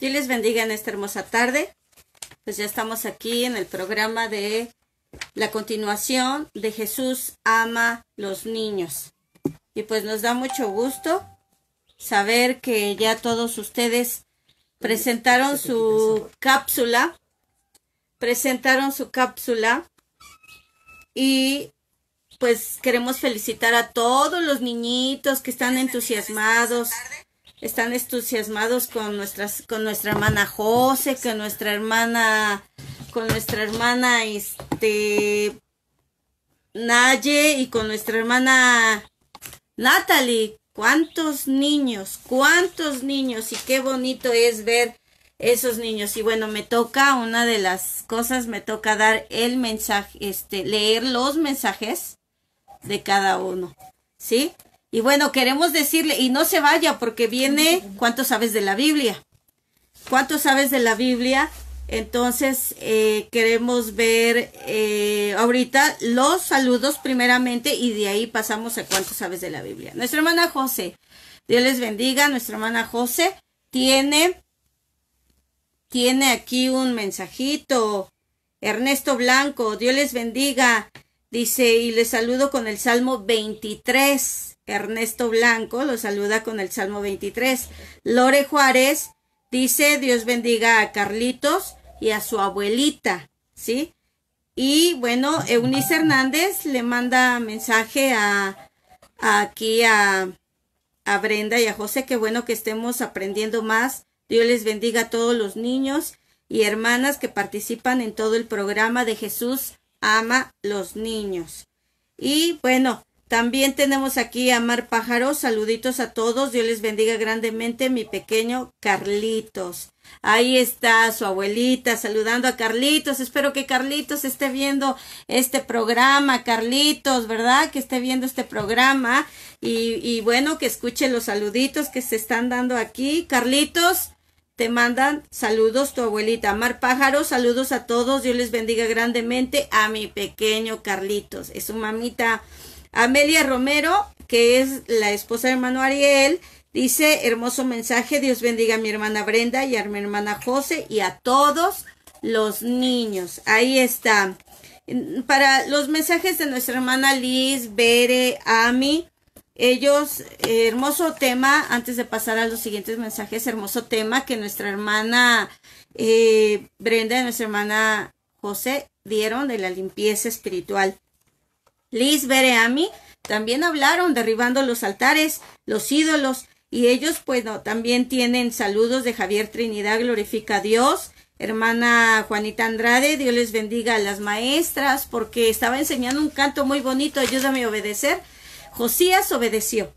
Dios les bendiga en esta hermosa tarde. Pues ya estamos aquí en el programa de la continuación de Jesús ama los niños. Y pues nos da mucho gusto saber que ya todos ustedes presentaron su cápsula, presentaron su cápsula y pues queremos felicitar a todos los niñitos que están entusiasmados están entusiasmados con nuestras con nuestra hermana José, con nuestra hermana con nuestra hermana este Naye y con nuestra hermana Natalie. ¿Cuántos niños? ¿Cuántos niños? Y qué bonito es ver esos niños. Y bueno, me toca una de las cosas, me toca dar el mensaje, este, leer los mensajes de cada uno. ¿Sí? Y bueno, queremos decirle, y no se vaya porque viene, ¿cuánto sabes de la Biblia? ¿Cuánto sabes de la Biblia? Entonces, eh, queremos ver eh, ahorita los saludos primeramente y de ahí pasamos a cuánto sabes de la Biblia. Nuestra hermana José, Dios les bendiga, nuestra hermana José tiene, tiene aquí un mensajito. Ernesto Blanco, Dios les bendiga, dice, y les saludo con el Salmo 23. Ernesto Blanco lo saluda con el Salmo 23. Lore Juárez dice, Dios bendiga a Carlitos y a su abuelita, ¿sí? Y bueno, Eunice Hernández le manda mensaje a, aquí a, Brenda y a José, qué bueno que estemos aprendiendo más. Dios les bendiga a todos los niños y hermanas que participan en todo el programa de Jesús ama los niños. Y bueno, también tenemos aquí a Mar Pájaro. Saluditos a todos. Dios les bendiga grandemente, mi pequeño Carlitos. Ahí está su abuelita saludando a Carlitos. Espero que Carlitos esté viendo este programa. Carlitos, ¿verdad? Que esté viendo este programa. Y, bueno, que escuche los saluditos que se están dando aquí. Carlitos, te mandan saludos tu abuelita Mar Pájaro, saludos a todos, Dios les bendiga grandemente a mi pequeño Carlitos, es su mamita Amelia Romero, que es la esposa de hermano Ariel, dice, hermoso mensaje, Dios bendiga a mi hermana Brenda y a mi hermana José y a todos los niños. Ahí está. Para los mensajes de nuestra hermana Liz, Bere, Ami, ellos, eh, hermoso tema, antes de pasar a los siguientes mensajes, hermoso tema que nuestra hermana eh, Brenda y nuestra hermana José dieron de la limpieza espiritual. Liz Bereami, también hablaron derribando los altares, los ídolos, y ellos, bueno también tienen saludos de Javier Trinidad, glorifica a Dios. Hermana Juanita Andrade, Dios les bendiga a las maestras, porque estaba enseñando un canto muy bonito, ayúdame a obedecer. Josías obedeció.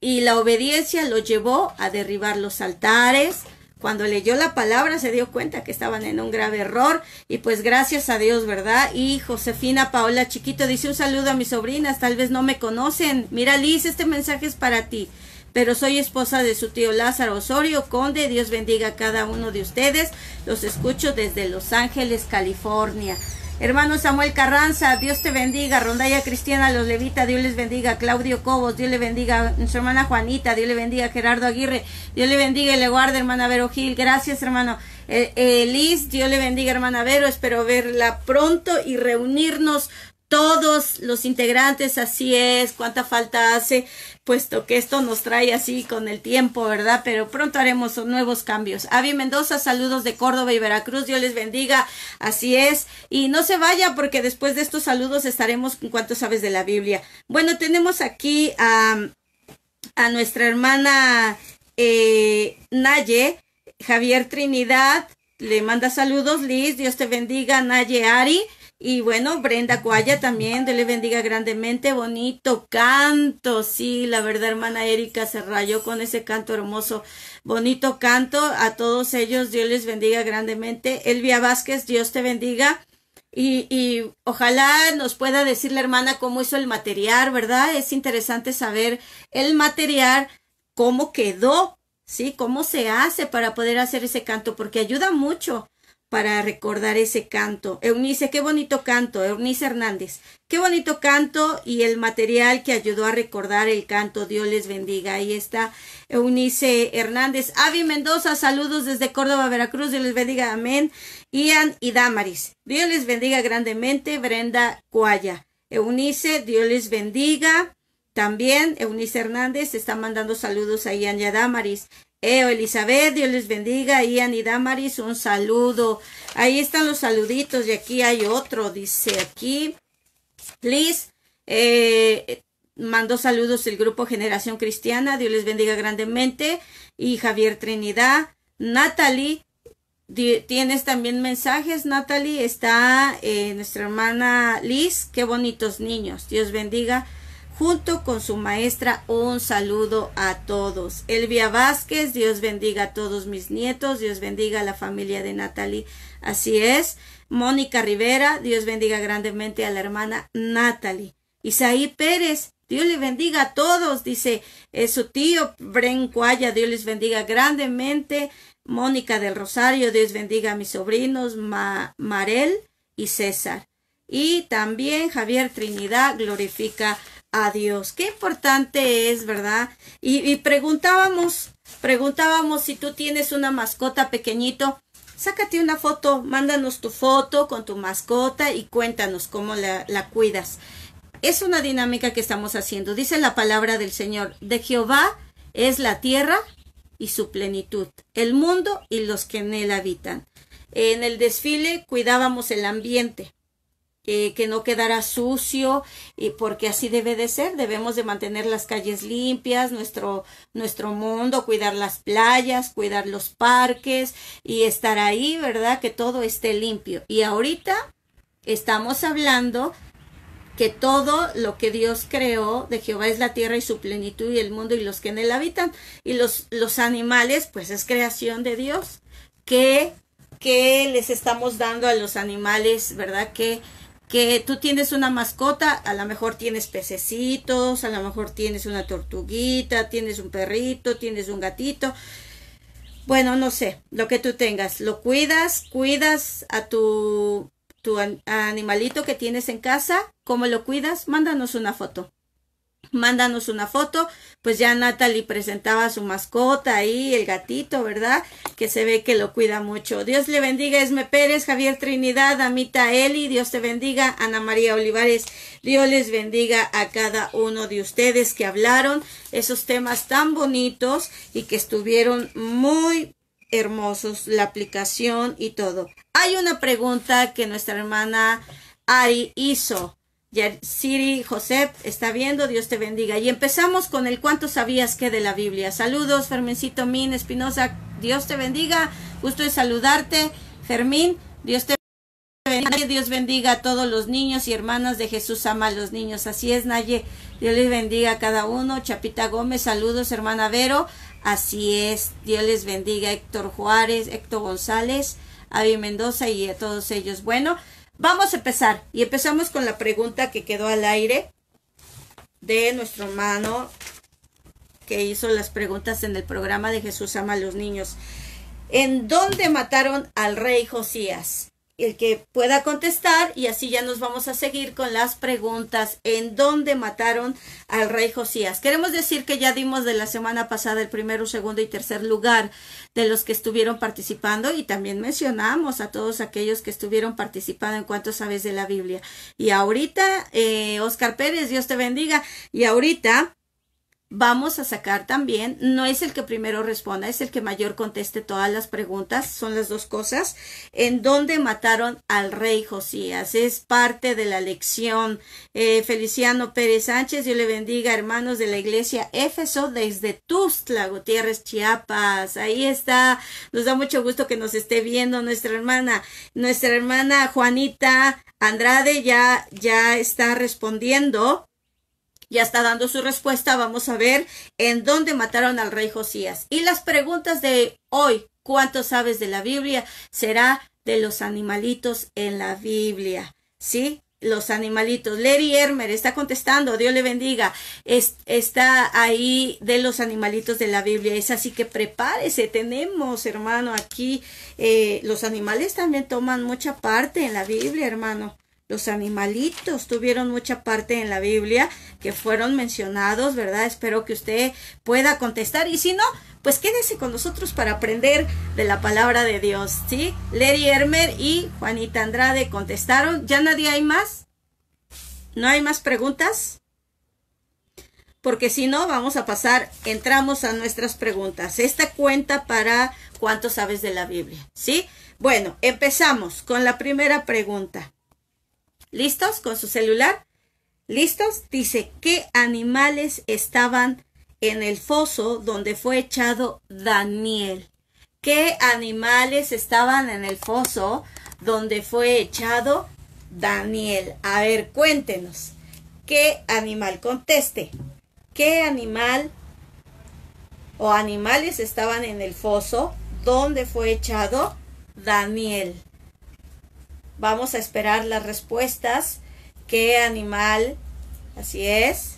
Y la obediencia lo llevó a derribar los altares, cuando leyó la palabra se dio cuenta que estaban en un grave error y pues gracias a Dios, ¿verdad? Y Josefina Paola Chiquito dice un saludo a mis sobrinas, tal vez no me conocen. Mira Liz, este mensaje es para ti, pero soy esposa de su tío Lázaro Osorio Conde, Dios bendiga a cada uno de ustedes, los escucho desde Los Ángeles, California. Hermano Samuel Carranza, Dios te bendiga. Rondalla Cristiana Los Levita, Dios les bendiga. Claudio Cobos, Dios le bendiga. Su hermana Juanita, Dios le bendiga. Gerardo Aguirre, Dios le bendiga y le guarde, hermana Vero Gil. Gracias, hermano. Elis, eh, eh, Dios le bendiga, hermana Vero. Espero verla pronto y reunirnos todos los integrantes, así es, cuánta falta hace, puesto que esto nos trae así con el tiempo, ¿verdad? Pero pronto haremos nuevos cambios. Avi Mendoza, saludos de Córdoba y Veracruz, Dios les bendiga, así es. Y no se vaya porque después de estos saludos estaremos con cuanto sabes de la Biblia. Bueno, tenemos aquí a, nuestra hermana eh, Naye, Javier Trinidad, le manda saludos, Liz, Dios te bendiga, Naye Ari. Y bueno, Brenda Cuaya también, Dios le bendiga grandemente, bonito canto, sí, la verdad hermana Erika se rayó con ese canto hermoso, bonito canto, a todos ellos Dios les bendiga grandemente, Elvia Vázquez, Dios te bendiga. Y, y, ojalá nos pueda decir la hermana cómo hizo el material, ¿verdad? Es interesante saber el material, cómo quedó, ¿sí? Cómo se hace para poder hacer ese canto, porque ayuda mucho para recordar ese canto. Eunice, qué bonito canto, Eunice Hernández, qué bonito canto y el material que ayudó a recordar el canto, Dios les bendiga. Ahí está Eunice Hernández. Avi Mendoza, saludos desde Córdoba, Veracruz, Dios les bendiga, amén. Ian y Damaris, Dios les bendiga grandemente, Brenda Cuaya. Eunice, Dios les bendiga. También Eunice Hernández está mandando saludos a Ian y a Damaris. Eo eh, Elizabeth, Dios les bendiga. Ian y Damaris, un saludo. Ahí están los saluditos y aquí hay otro. Dice aquí, Liz, Eh, saludos el grupo Generación Cristiana. Dios les bendiga grandemente. Y Javier Trinidad. Natalie, tienes también mensajes, Natalie. Está eh, nuestra hermana Liz. Qué bonitos niños. Dios bendiga junto con su maestra un saludo a todos. Elvia Vázquez, Dios bendiga a todos mis nietos, Dios bendiga a la familia de Natalie. Así es. Mónica Rivera, Dios bendiga grandemente a la hermana Natalie. Isaí Pérez, Dios le bendiga a todos, dice su tío Bren Cuaya, Dios les bendiga grandemente. Mónica del Rosario, Dios bendiga a mis sobrinos Marel y César. Y también Javier Trinidad glorifica Adiós. Qué importante es, ¿verdad? Y, preguntábamos, preguntábamos si tú tienes una mascota pequeñito, sácate una foto, mándanos tu foto con tu mascota y cuéntanos cómo la, la cuidas. Es una dinámica que estamos haciendo. Dice la palabra del Señor, de Jehová es la tierra y su plenitud, el mundo y los que en él habitan. En el desfile cuidábamos el ambiente, eh, que no quedara sucio, y porque así debe de ser. Debemos de mantener las calles limpias, nuestro, nuestro mundo, cuidar las playas, cuidar los parques y estar ahí, ¿verdad? Que todo esté limpio. Y ahorita estamos hablando que todo lo que Dios creó de Jehová es la tierra y su plenitud y el mundo y los que en él habitan. Y los, los animales, pues es creación de Dios. que que les estamos dando a los animales, verdad? Que que tú tienes una mascota, a lo mejor tienes pececitos, a lo mejor tienes una tortuguita, tienes un perrito, tienes un gatito. Bueno, no sé, lo que tú tengas, lo cuidas, cuidas a tu, tu animalito que tienes en casa, ¿cómo lo cuidas? Mándanos una foto mándanos una foto. Pues ya Natalie presentaba su mascota ahí, el gatito, ¿verdad? Que se ve que lo cuida mucho. Dios le bendiga, Esme Pérez, Javier Trinidad, Amita Eli, Dios te bendiga, Ana María Olivares, Dios les bendiga a cada uno de ustedes que hablaron esos temas tan bonitos y que estuvieron muy hermosos, la aplicación y todo. Hay una pregunta que nuestra hermana Ari hizo Siri Josep está viendo, Dios te bendiga. Y empezamos con el cuánto sabías que de la Biblia. Saludos, Fermencito Min Espinosa, Dios te bendiga. Gusto de saludarte, Fermín, Dios te bendiga. Dios bendiga a todos los niños y hermanas de Jesús ama a los niños. Así es, Naye. Dios les bendiga a cada uno. Chapita Gómez, saludos, hermana Vero. Así es, Dios les bendiga. Héctor Juárez, Héctor González, Avi Mendoza y a todos ellos. Bueno, Vamos a empezar y empezamos con la pregunta que quedó al aire de nuestro hermano que hizo las preguntas en el programa de Jesús ama a los niños. ¿En dónde mataron al rey Josías? el que pueda contestar y así ya nos vamos a seguir con las preguntas en dónde mataron al rey Josías. Queremos decir que ya dimos de la semana pasada el primero, segundo y tercer lugar de los que estuvieron participando y también mencionamos a todos aquellos que estuvieron participando en cuanto sabes de la Biblia. Y ahorita, eh, Oscar Pérez, Dios te bendiga. Y ahorita vamos a sacar también, no es el que primero responda, es el que mayor conteste todas las preguntas, son las dos cosas, en dónde mataron al rey Josías. Es parte de la lección. Eh, Feliciano Pérez Sánchez, Dios le bendiga, hermanos de la iglesia Éfeso, desde Tustla, Gutiérrez, Chiapas. Ahí está, nos da mucho gusto que nos esté viendo nuestra hermana, nuestra hermana Juanita Andrade ya, ya está respondiendo ya está dando su respuesta. Vamos a ver en dónde mataron al rey Josías. Y las preguntas de hoy, ¿cuánto sabes de la Biblia? Será de los animalitos en la Biblia. ¿Sí? Los animalitos. Larry Hermer está contestando, Dios le bendiga. está ahí de los animalitos de la Biblia. Es así que prepárese. Tenemos, hermano, aquí eh, los animales también toman mucha parte en la Biblia, hermano. Los animalitos tuvieron mucha parte en la Biblia que fueron mencionados, ¿verdad? Espero que usted pueda contestar y si no, pues quédese con nosotros para aprender de la palabra de Dios, ¿sí? Lady Hermer y Juanita Andrade contestaron. ¿Ya nadie hay más? ¿No hay más preguntas? porque si no vamos a pasar, entramos a nuestras preguntas. Esta cuenta para cuánto sabes de la Biblia, ¿sí? Bueno, empezamos con la primera pregunta. ¿Listos? Con su celular. ¿Listos? Dice, ¿qué animales estaban en el foso donde fue echado Daniel? ¿Qué animales estaban en el foso donde fue echado Daniel? A ver, cuéntenos. ¿Qué animal? Conteste. ¿Qué animal o animales estaban en el foso donde fue echado Daniel? Vamos a esperar las respuestas. ¿Qué animal? Así es.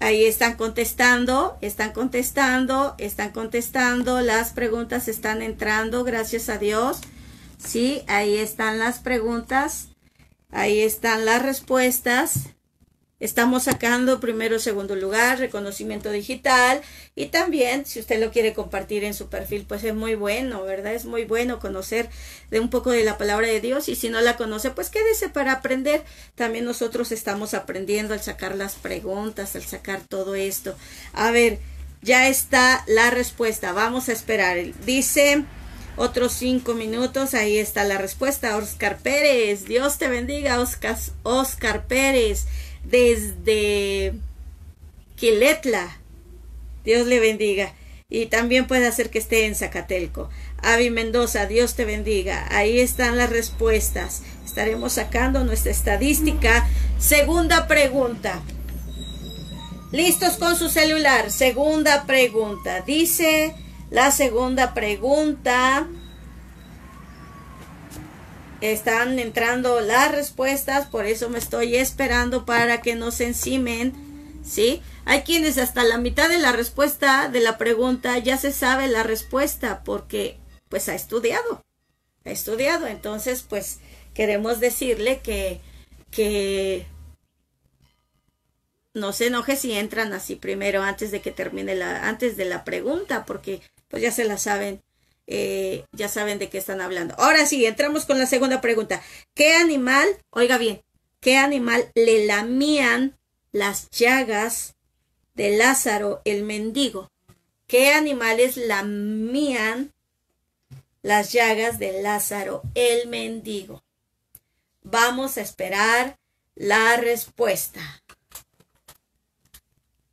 Ahí están contestando, están contestando, están contestando. Las preguntas están entrando, gracias a Dios. Sí, ahí están las preguntas. Ahí están las respuestas. Estamos sacando primero, segundo lugar, reconocimiento digital y también si usted lo quiere compartir en su perfil, pues es muy bueno, ¿verdad? Es muy bueno conocer de un poco de la palabra de Dios y si no la conoce, pues quédese para aprender. También nosotros estamos aprendiendo al sacar las preguntas, al sacar todo esto. A ver, ya está la respuesta. Vamos a esperar. Dice otros cinco minutos. Ahí está la respuesta. Oscar Pérez. Dios te bendiga, Oscar, Oscar Pérez desde Quiletla. Dios le bendiga. Y también puede hacer que esté en Zacatelco. Avi Mendoza, Dios te bendiga. Ahí están las respuestas. Estaremos sacando nuestra estadística. Segunda pregunta. Listos con su celular. Segunda pregunta. Dice la segunda pregunta. Están entrando las respuestas, por eso me estoy esperando para que no se encimen, ¿sí? Hay quienes hasta la mitad de la respuesta de la pregunta ya se sabe la respuesta porque pues ha estudiado, ha estudiado, entonces pues queremos decirle que, que no se enoje si entran así primero antes de que termine la antes de la pregunta porque pues ya se la saben eh, ya saben de qué están hablando. Ahora sí, entramos con la segunda pregunta. ¿Qué animal, oiga bien, qué animal le lamían las llagas de Lázaro el mendigo? ¿Qué animales lamían las llagas de Lázaro el mendigo? Vamos a esperar la respuesta.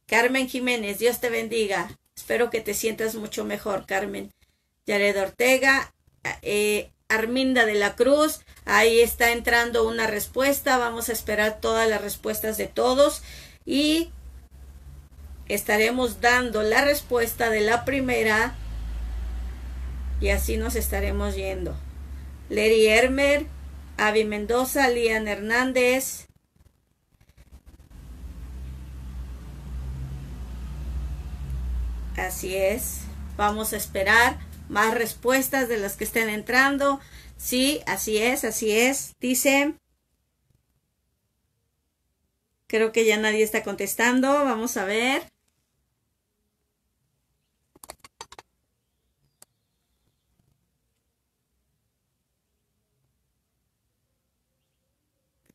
Carmen Jiménez, Dios te bendiga. Espero que te sientas mucho mejor, Carmen. Yared Ortega, eh, Arminda de la Cruz. Ahí está entrando una respuesta. Vamos a esperar todas las respuestas de todos. Y estaremos dando la respuesta de la primera. Y así nos estaremos yendo. Lery Hermer, Avi Mendoza, Lian Hernández. Así es. Vamos a esperar más respuestas de las que estén entrando. Sí, así es, así es. Dice, creo que ya nadie está contestando. Vamos a ver.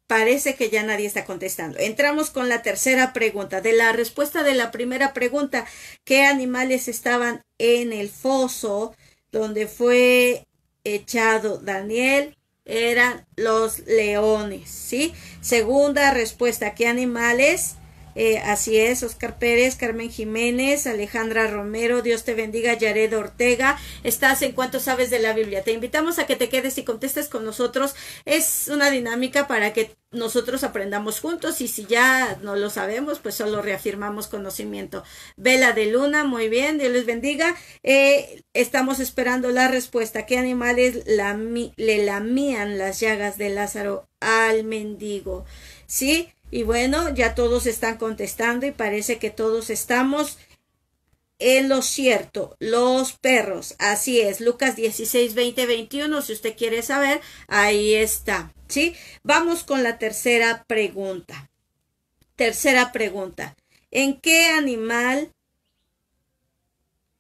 Parece que ya nadie está contestando. Entramos con la tercera pregunta. De la respuesta de la primera pregunta, ¿qué animales estaban en el foso? donde fue echado Daniel eran los leones, ¿sí? Segunda respuesta, ¿qué animales eh, así es, Oscar Pérez, Carmen Jiménez, Alejandra Romero, Dios te bendiga, Yared Ortega, estás en cuanto sabes de la Biblia. Te invitamos a que te quedes y contestes con nosotros. Es una dinámica para que nosotros aprendamos juntos y si ya no lo sabemos, pues solo reafirmamos conocimiento. Vela de Luna, muy bien, Dios les bendiga. Eh, estamos esperando la respuesta. ¿Qué animales le lamían las llagas de Lázaro al mendigo? Sí. Y bueno, ya todos están contestando y parece que todos estamos en lo cierto. Los perros, así es. Lucas 16, 20, 21, si usted quiere saber, ahí está. ¿Sí? Vamos con la tercera pregunta. Tercera pregunta. ¿En qué animal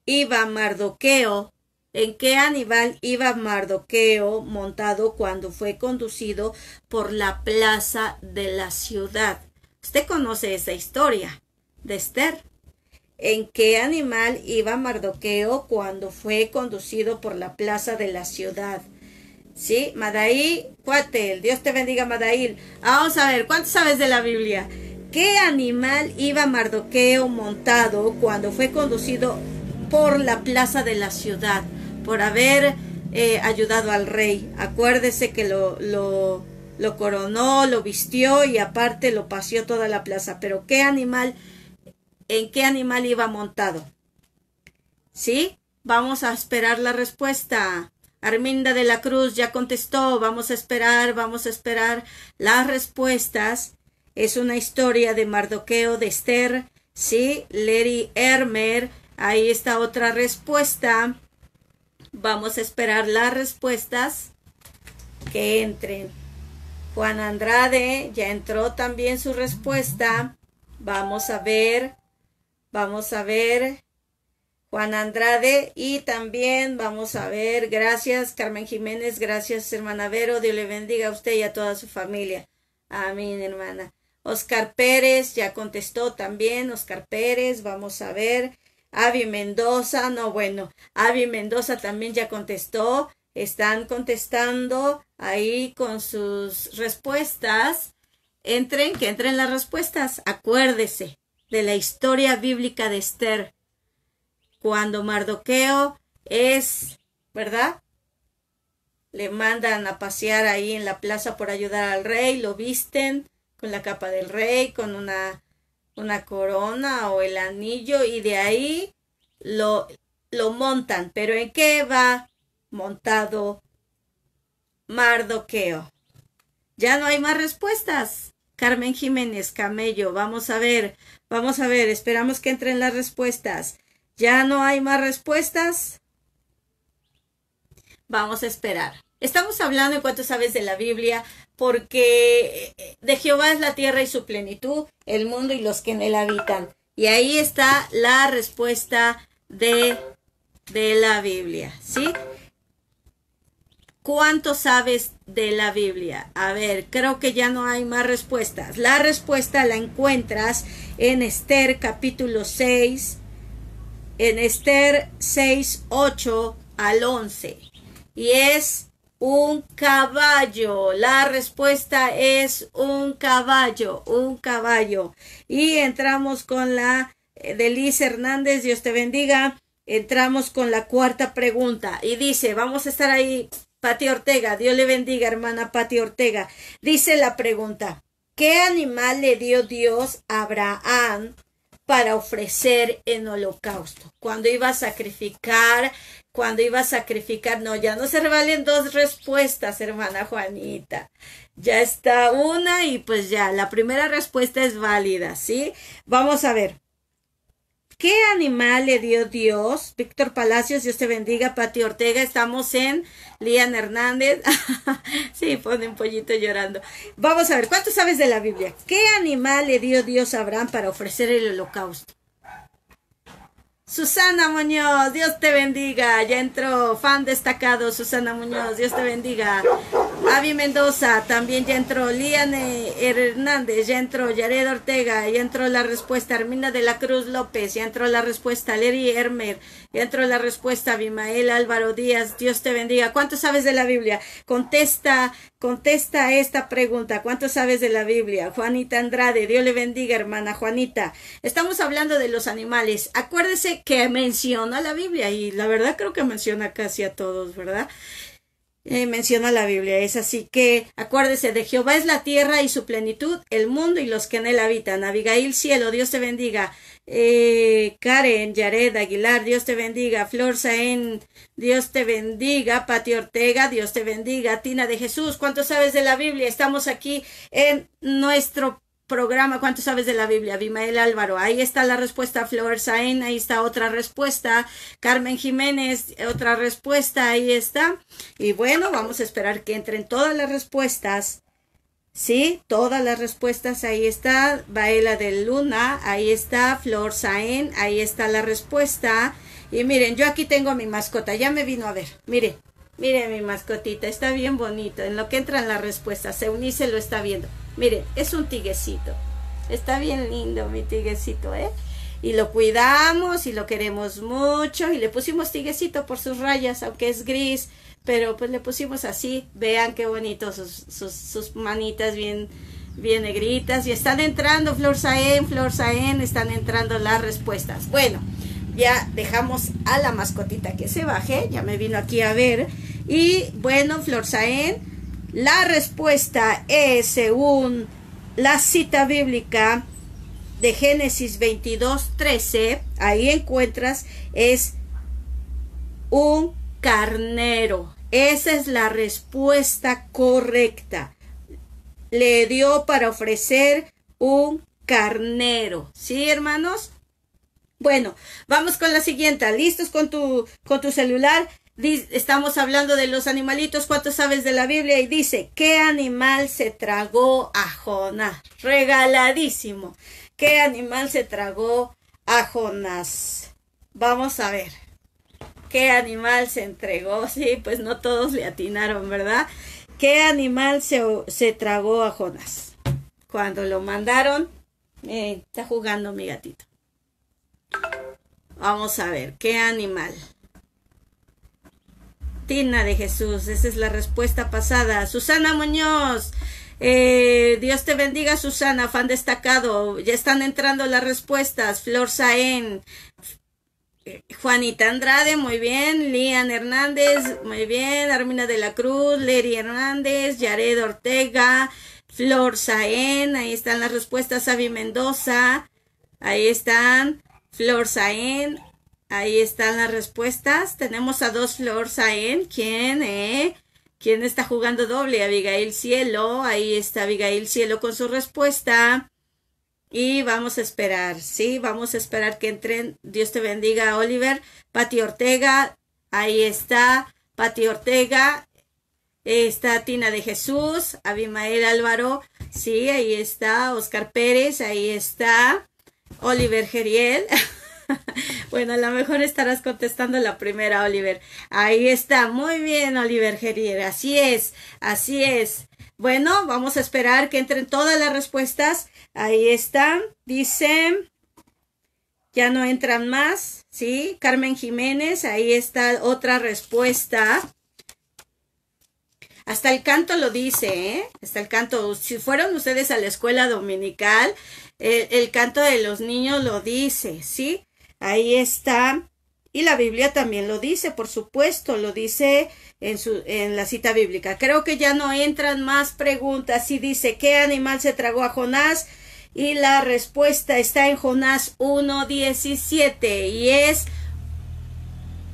iba Mardoqueo en qué animal iba Mardoqueo montado cuando fue conducido por la plaza de la ciudad. Usted conoce esa historia de Esther. ¿En qué animal iba Mardoqueo cuando fue conducido por la plaza de la ciudad? Sí, Madaí Cuatel. Dios te bendiga, Madail. Vamos a ver, ¿cuánto sabes de la Biblia? ¿Qué animal iba Mardoqueo montado cuando fue conducido por la plaza de la ciudad? por haber eh, ayudado al rey. Acuérdese que lo, coronó, lo vistió y aparte lo paseó toda la plaza. Pero ¿qué animal, en qué animal iba montado? ¿Sí? Vamos a esperar la respuesta. Arminda de la Cruz ya contestó, vamos a esperar, vamos a esperar las respuestas. Es una historia de Mardoqueo, de Esther, ¿sí? Larry Ermer, ahí está otra respuesta. Vamos a esperar las respuestas que entren. Juan Andrade ya entró también su respuesta. Vamos a ver, vamos a ver. Juan Andrade y también vamos a ver, gracias Carmen Jiménez, gracias hermana Vero, Dios le bendiga a usted y a toda su familia. Amén, hermana. Oscar Pérez ya contestó también, Oscar Pérez, vamos a ver. Avi Mendoza, no bueno, Avi Mendoza también ya contestó, están contestando ahí con sus respuestas. Entren, que entren las respuestas. Acuérdese de la historia bíblica de Esther, cuando Mardoqueo es, ¿verdad? Le mandan a pasear ahí en la plaza por ayudar al rey, lo visten con la capa del rey, con una una corona o el anillo y de ahí lo, lo montan. Pero ¿en qué va montado Mardoqueo? Ya no hay más respuestas. Carmen Jiménez Camello, vamos a ver, vamos a ver, esperamos que entren las respuestas. ¿Ya no hay más respuestas? Vamos a esperar. Estamos hablando de cuánto sabes de la Biblia, porque eh, de Jehová es la tierra y su plenitud, el mundo y los que en él habitan. Y ahí está la respuesta de, de la Biblia, ¿sí? ¿Cuánto sabes de la Biblia? A ver, creo que ya no hay más respuestas. La respuesta la encuentras en Esther capítulo 6, en Esther 6, 8 al 11. Y es un caballo. La respuesta es un caballo, un caballo. Y entramos con la eh, de Liz Hernández. Dios te bendiga. Entramos con la cuarta pregunta. Y dice, vamos a estar ahí, Pati Ortega. Dios le bendiga, hermana Pati Ortega. Dice la pregunta. ¿Qué animal le dio Dios a Abraham para ofrecer en holocausto? Cuando iba a sacrificar cuando iba a sacrificar. No, ya no se revalen dos respuestas, hermana Juanita. Ya está una y pues ya, la primera respuesta es válida, ¿sí? Vamos a ver. ¿Qué animal le dio Dios? Víctor Palacios, Dios te bendiga, Pati Ortega, estamos en Lian Hernández. sí, pone un pollito llorando. Vamos a ver, ¿cuánto sabes de la Biblia? ¿Qué animal le dio Dios a Abraham para ofrecer el holocausto? Susana Muñoz, Dios te bendiga. Ya entró fan destacado, Susana Muñoz, Dios te bendiga. Avi Mendoza, también ya entró. Liane Hernández, ya entró. Yared Ortega, ya entró la respuesta. Hermina de la Cruz López, ya entró la respuesta. Leri Hermer, ya entró la respuesta. Abimael Álvaro Díaz, Dios te bendiga. ¿Cuánto sabes de la Biblia? Contesta Contesta esta pregunta. ¿Cuánto sabes de la Biblia? Juanita Andrade, Dios le bendiga, hermana Juanita. Estamos hablando de los animales. Acuérdese que menciona la Biblia y la verdad creo que menciona casi a todos, ¿verdad? eh, menciona la Biblia. Es así que acuérdese de Jehová es la tierra y su plenitud, el mundo y los que en él habitan. Abigail Cielo, Dios te bendiga. Eh, Karen Yared Aguilar, Dios te bendiga. Flor Saén, Dios te bendiga. Pati Ortega, Dios te bendiga. Tina de Jesús, ¿cuánto sabes de la Biblia? Estamos aquí en nuestro programa ¿Cuánto sabes de la Biblia? Abimael Álvaro. Ahí está la respuesta Flor Saén, ahí está otra respuesta. Carmen Jiménez, otra respuesta, ahí está. Y bueno, vamos a esperar que entren todas las respuestas. Sí, todas las respuestas, ahí está. Baela de Luna, ahí está. Flor Saén, ahí está la respuesta. Y miren, yo aquí tengo a mi mascota, ya me vino a ver. mire mire mi mascotita, está bien bonito. En lo que entran las respuestas, Eunice lo está viendo. Mire, es un tiguecito. Está bien lindo mi tiguecito, ¿eh? Y lo cuidamos y lo queremos mucho y le pusimos tiguecito por sus rayas, aunque es gris, pero pues le pusimos así. Vean qué bonito sus, manitas bien, bien negritas. Y están entrando, Flor Saen, Flor Saen, están entrando las respuestas. Bueno, ya dejamos a la mascotita que se baje, ya me vino aquí a ver. Y bueno, Flor Saen, la respuesta es, según la cita bíblica de Génesis 22, 13, ahí encuentras, es un carnero. Esa es la respuesta correcta. Le dio para ofrecer un carnero. ¿Sí, hermanos? Bueno, vamos con la siguiente. ¿Listos con tu, con tu celular? estamos hablando de los animalitos, ¿cuánto sabes de la Biblia? Y dice, ¿qué animal se tragó a Jonás? Regaladísimo. ¿Qué animal se tragó a Jonás? Vamos a ver. ¿Qué animal se entregó? Sí, pues no todos le atinaron, ¿verdad? ¿Qué animal se, se tragó a Jonás? Cuando lo mandaron, eh, está jugando mi gatito. Vamos a ver, ¿qué animal? Martina de Jesús. Esa es la respuesta pasada. Susana Muñoz. Eh, Dios te bendiga, Susana, fan destacado. Ya están entrando las respuestas. Flor Saén. Eh, Juanita Andrade, muy bien. Lian Hernández, muy bien. Armina de la Cruz, Lery Hernández, Yared Ortega, Flor Saén. Ahí están las respuestas. Avi Mendoza. Ahí están. Flor Saén. Ahí están las respuestas. Tenemos a dos flores Saen. ¿Quién, eh? ¿Quién está jugando doble? Abigail Cielo. Ahí está Abigail Cielo con su respuesta. Y vamos a esperar, sí, vamos a esperar que entren. Dios te bendiga, Oliver. Pati Ortega, ahí está. Pati Ortega, está Tina de Jesús, Abimael Álvaro, sí, ahí está. Oscar Pérez, ahí está. Oliver Geriel. bueno, a lo mejor estarás contestando la primera, Oliver. Ahí está, muy bien, Oliver Gerier. Así es, así es. Bueno, vamos a esperar que entren todas las respuestas. Ahí están. Dice, ya no entran más, ¿sí? Carmen Jiménez, ahí está otra respuesta. Hasta el canto lo dice, ¿eh? Hasta el canto. Si fueron ustedes a la escuela dominical, el, canto de los niños lo dice, ¿sí? Ahí está. Y la Biblia también lo dice, por supuesto, lo dice en, su, en la cita bíblica. Creo que ya no entran más preguntas. Si dice, ¿qué animal se tragó a Jonás? Y la respuesta está en Jonás 1.17 y es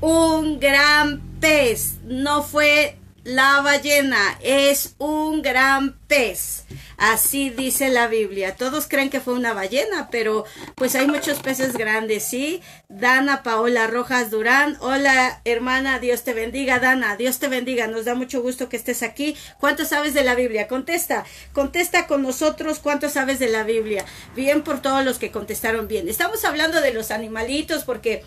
un gran pez. No fue la ballena es un gran pez. Así dice la Biblia. Todos creen que fue una ballena, pero pues hay muchos peces grandes, ¿sí? Dana Paola Rojas Durán. Hola, hermana, Dios te bendiga, Dana. Dios te bendiga. Nos da mucho gusto que estés aquí. ¿Cuánto sabes de la Biblia? Contesta, contesta con nosotros cuánto sabes de la Biblia. Bien por todos los que contestaron bien. Estamos hablando de los animalitos porque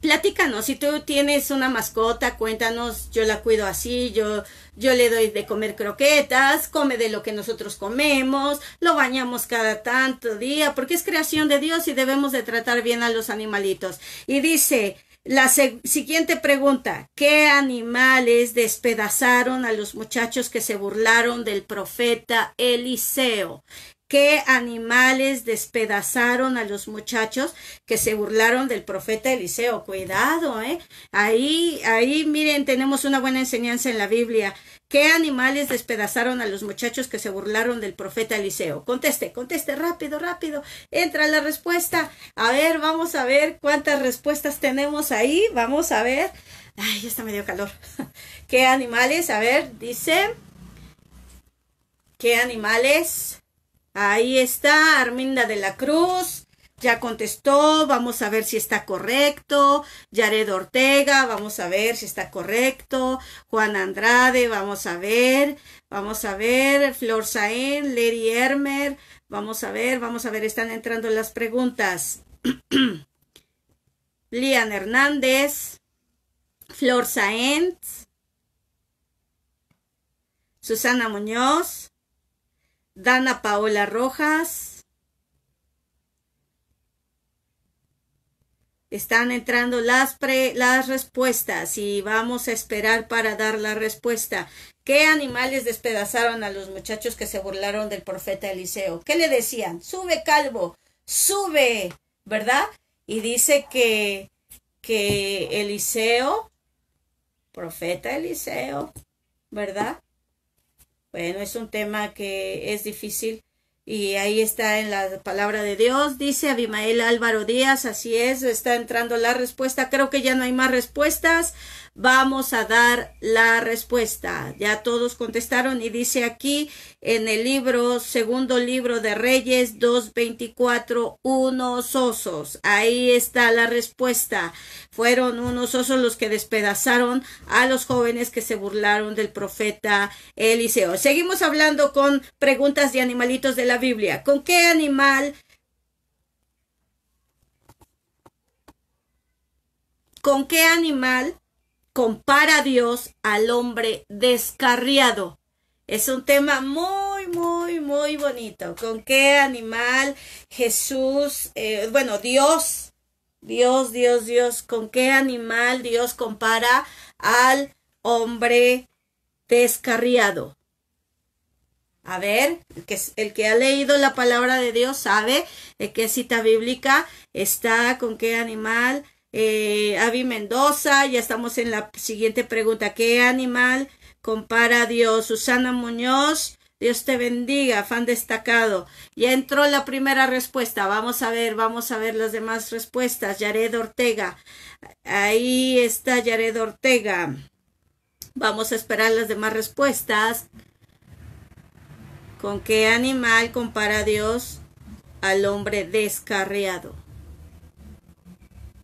platícanos, si tú tienes una mascota, cuéntanos, yo la cuido así, yo, yo le doy de comer croquetas, come de lo que nosotros comemos, lo bañamos cada tanto día, porque es creación de Dios y debemos de tratar bien a los animalitos. Y dice, la siguiente pregunta, ¿qué animales despedazaron a los muchachos que se burlaron del profeta Eliseo? qué animales despedazaron a los muchachos que se burlaron del profeta Eliseo. Cuidado, ¿eh? Ahí, ahí, miren, tenemos una buena enseñanza en la Biblia. ¿Qué animales despedazaron a los muchachos que se burlaron del profeta Eliseo? Conteste, conteste, rápido, rápido. Entra la respuesta. A ver, vamos a ver cuántas respuestas tenemos ahí. Vamos a ver. Ay, ya está medio calor. ¿Qué animales? A ver, dice. ¿Qué animales? Ahí está, Arminda de la Cruz. Ya contestó, vamos a ver si está correcto. Yared Ortega, vamos a ver si está correcto. Juan Andrade, vamos a ver. Vamos a ver. Flor Saén, Leri Hermer, vamos a ver, vamos a ver, están entrando las preguntas. Lian Hernández, Flor Saenz, Susana Muñoz, Dana Paola Rojas. Están entrando las, las respuestas y vamos a esperar para dar la respuesta. ¿Qué animales despedazaron a los muchachos que se burlaron del profeta Eliseo? ¿Qué le decían? Sube, calvo, sube, ¿verdad? Y dice que, que Eliseo, profeta Eliseo, ¿verdad? Bueno, es un tema que es difícil y ahí está en la palabra de Dios, dice Abimael Álvaro Díaz, así es, está entrando la respuesta, creo que ya no hay más respuestas, vamos a dar la respuesta. Ya todos contestaron y dice aquí en el libro, segundo libro de Reyes 2.24, unos osos. Ahí está la respuesta. Fueron unos osos los que despedazaron a los jóvenes que se burlaron del profeta Eliseo. Seguimos hablando con preguntas de animalitos de la Biblia. ¿Con qué animal? ¿Con qué animal compara Dios al hombre descarriado. Es un tema muy, muy, muy bonito. ¿Con qué animal Jesús, eh, bueno, Dios, Dios, Dios, Dios, con qué animal Dios compara al hombre descarriado? A ver, el que, el que, ha leído la palabra de Dios sabe de qué cita bíblica está, con qué animal eh, Avi Mendoza, ya estamos en la siguiente pregunta. ¿Qué animal compara a Dios? Susana Muñoz, Dios te bendiga, fan destacado. Ya entró la primera respuesta. Vamos a ver, vamos a ver las demás respuestas. Yared Ortega. Ahí está Yared Ortega. Vamos a esperar las demás respuestas. ¿Con qué animal compara a Dios al hombre descarriado?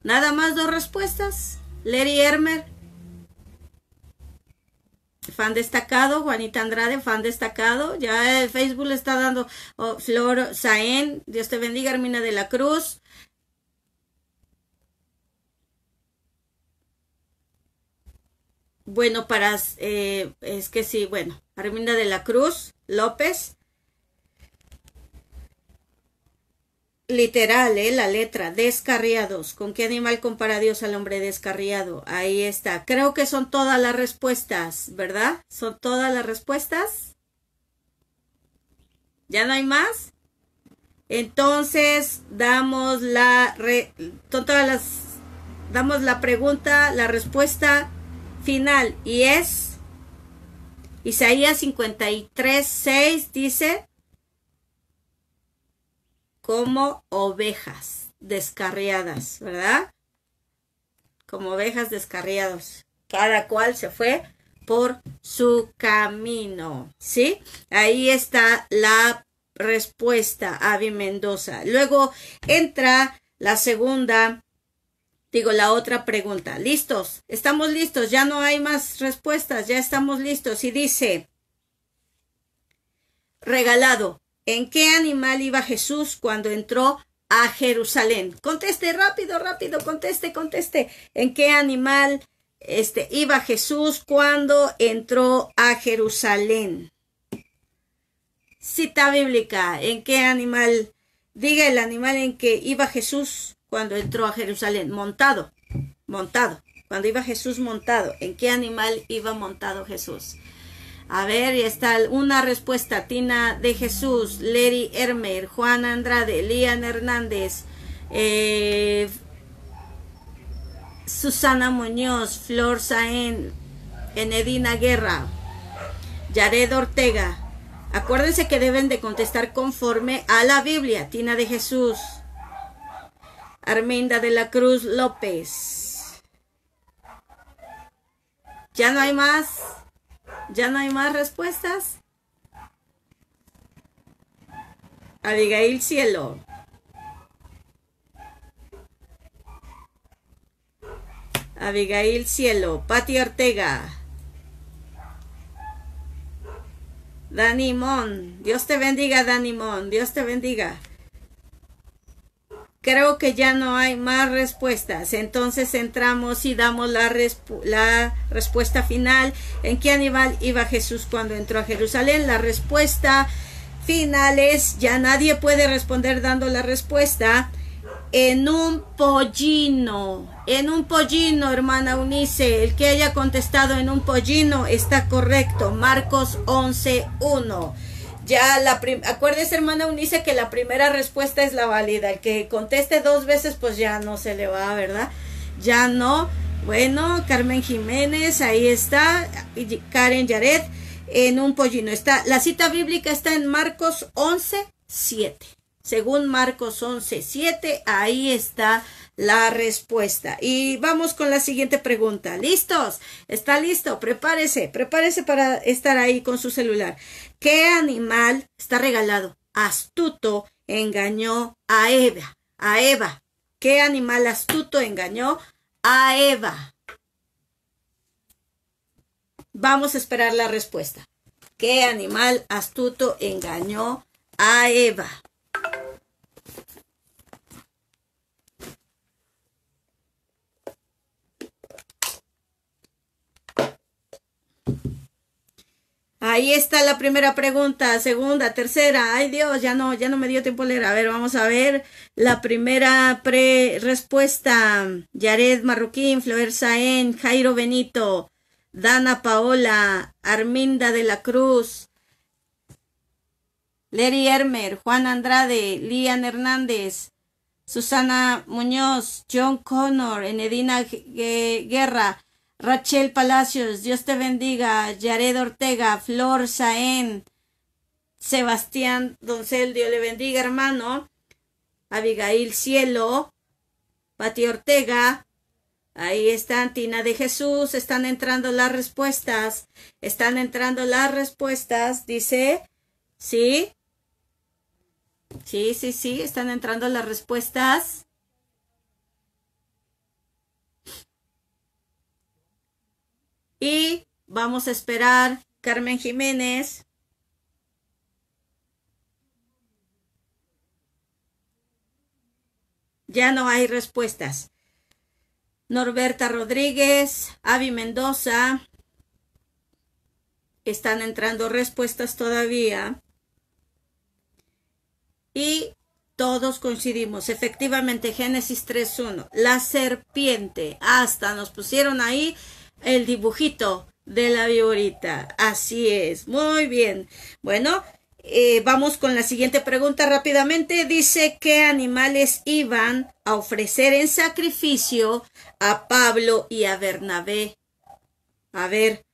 Nada más dos respuestas. Larry Hermer, fan destacado, Juanita Andrade, fan destacado. Ya el Facebook le está dando oh, Flor Saén, Dios te bendiga, Hermina de la Cruz. Bueno, para, eh, es que sí, bueno, Hermina de la Cruz, López, literal, ¿eh? la letra, descarriados. ¿Con qué animal compara Dios al hombre descarriado? Ahí está. Creo que son todas las respuestas, ¿verdad? ¿Son todas las respuestas? ¿Ya no hay más? Entonces, damos la, todas las, damos la pregunta, la respuesta final y es Isaías 53, 6 dice, como ovejas descarriadas, ¿verdad? Como ovejas descarriadas. Cada cual se fue por su camino, ¿sí? Ahí está la respuesta, Avi Mendoza. Luego entra la segunda, digo, la otra pregunta. ¿Listos? Estamos listos, ya no hay más respuestas, ya estamos listos. Y dice, regalado, ¿En qué animal iba Jesús cuando entró a Jerusalén? Conteste rápido, rápido, conteste, conteste. ¿En qué animal este, iba Jesús cuando entró a Jerusalén? Cita bíblica, ¿en qué animal? Diga el animal en que iba Jesús cuando entró a Jerusalén. Montado, montado. Cuando iba Jesús montado, ¿en qué animal iba montado Jesús? A ver, está una respuesta, Tina de Jesús, Lery Hermer, Juan Andrade, Lian Hernández, eh, Susana Muñoz, Flor Saén, Enedina Guerra, Yared Ortega. Acuérdense que deben de contestar conforme a la Biblia, Tina de Jesús, Arminda de la Cruz López. ¿Ya no hay más? ¿Ya no hay más respuestas? Abigail Cielo. Abigail Cielo. Patti Ortega. Dani Mon. Dios te bendiga, Dani Mon. Dios te bendiga creo que ya no hay más respuestas. Entonces entramos y damos la, respuesta final. ¿En qué animal iba Jesús cuando entró a Jerusalén? La respuesta final es, ya nadie puede responder dando la respuesta, en un pollino, en un pollino, hermana Unice. El que haya contestado en un pollino está correcto. Marcos 11.1. Ya la acuérdese hermana Unice que la primera respuesta es la válida. El que conteste dos veces pues ya no se le va, ¿verdad? Ya no. Bueno, Carmen Jiménez, ahí está. Y Karen Yaret en un pollino. Está, la cita bíblica está en Marcos 11, 7. Según Marcos 11, 7, ahí está la respuesta. Y vamos con la siguiente pregunta. ¿Listos? ¿Está listo? Prepárese, prepárese para estar ahí con su celular. ¿Qué animal está regalado? Astuto engañó a Eva. A Eva. ¿Qué animal astuto engañó a Eva? Vamos a esperar la respuesta. ¿Qué animal astuto engañó a Eva? Ahí está la primera pregunta, segunda, tercera. Ay Dios, ya no, ya no me dio tiempo a leer. A ver, vamos a ver la primera pre respuesta. Yared Marroquín, Flor Saén, Jairo Benito, Dana Paola, Arminda de la Cruz, Leri Ermer, Juan Andrade, Lian Hernández, Susana Muñoz, John Connor, Enedina Guerra, Rachel Palacios, Dios te bendiga. Yared Ortega, Flor Saén, Sebastián Doncel, Dios le bendiga, hermano. Abigail Cielo, Pati Ortega. Ahí están, Tina de Jesús. Están entrando las respuestas. Están entrando las respuestas. Dice, sí. Sí, sí, sí, están entrando las respuestas. Y vamos a esperar Carmen Jiménez. Ya no hay respuestas. Norberta Rodríguez, Avi Mendoza. Están entrando respuestas todavía. Y todos coincidimos. Efectivamente, Génesis 3.1. La serpiente. Hasta nos pusieron ahí el dibujito de la viborita. Así es, muy bien. Bueno, eh, vamos con la siguiente pregunta rápidamente. Dice, ¿qué animales iban a ofrecer en sacrificio a Pablo y a Bernabé? A ver,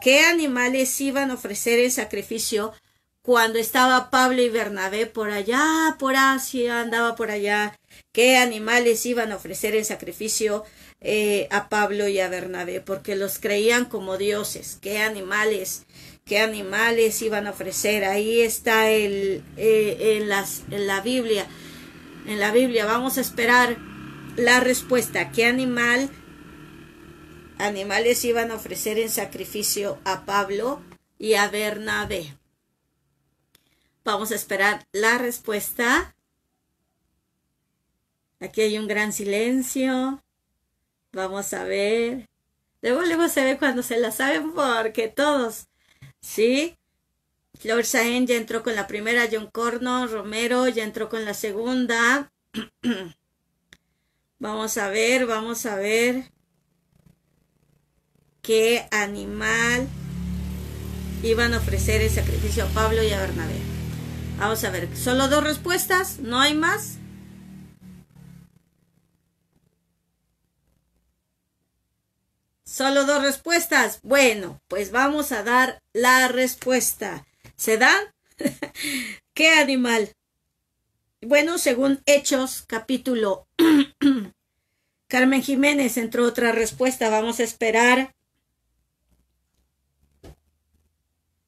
¿qué animales iban a ofrecer en sacrificio cuando estaba Pablo y Bernabé por allá, por Asia, andaba por allá? ¿Qué animales iban a ofrecer en sacrificio eh, a Pablo y a Bernabé, porque los creían como dioses. ¿Qué animales? ¿Qué animales iban a ofrecer? Ahí está el, eh, en, en la Biblia. En la Biblia vamos a esperar la respuesta. ¿Qué animal? Animales iban a ofrecer en sacrificio a Pablo y a Bernabé. Vamos a esperar la respuesta. Aquí hay un gran silencio. Vamos a ver. Luego, luego se ve cuando se la saben porque todos. ¿Sí? Flor Saen ya entró con la primera, John Corno, Romero ya entró con la segunda. vamos a ver, vamos a ver. ¿Qué animal iban a ofrecer el sacrificio a Pablo y a Bernabé? Vamos a ver, solo dos respuestas, no hay más. Solo dos respuestas. Bueno, pues vamos a dar la respuesta. ¿Se dan? ¿Qué animal? Bueno, según Hechos, capítulo. Carmen Jiménez entró otra respuesta. Vamos a esperar.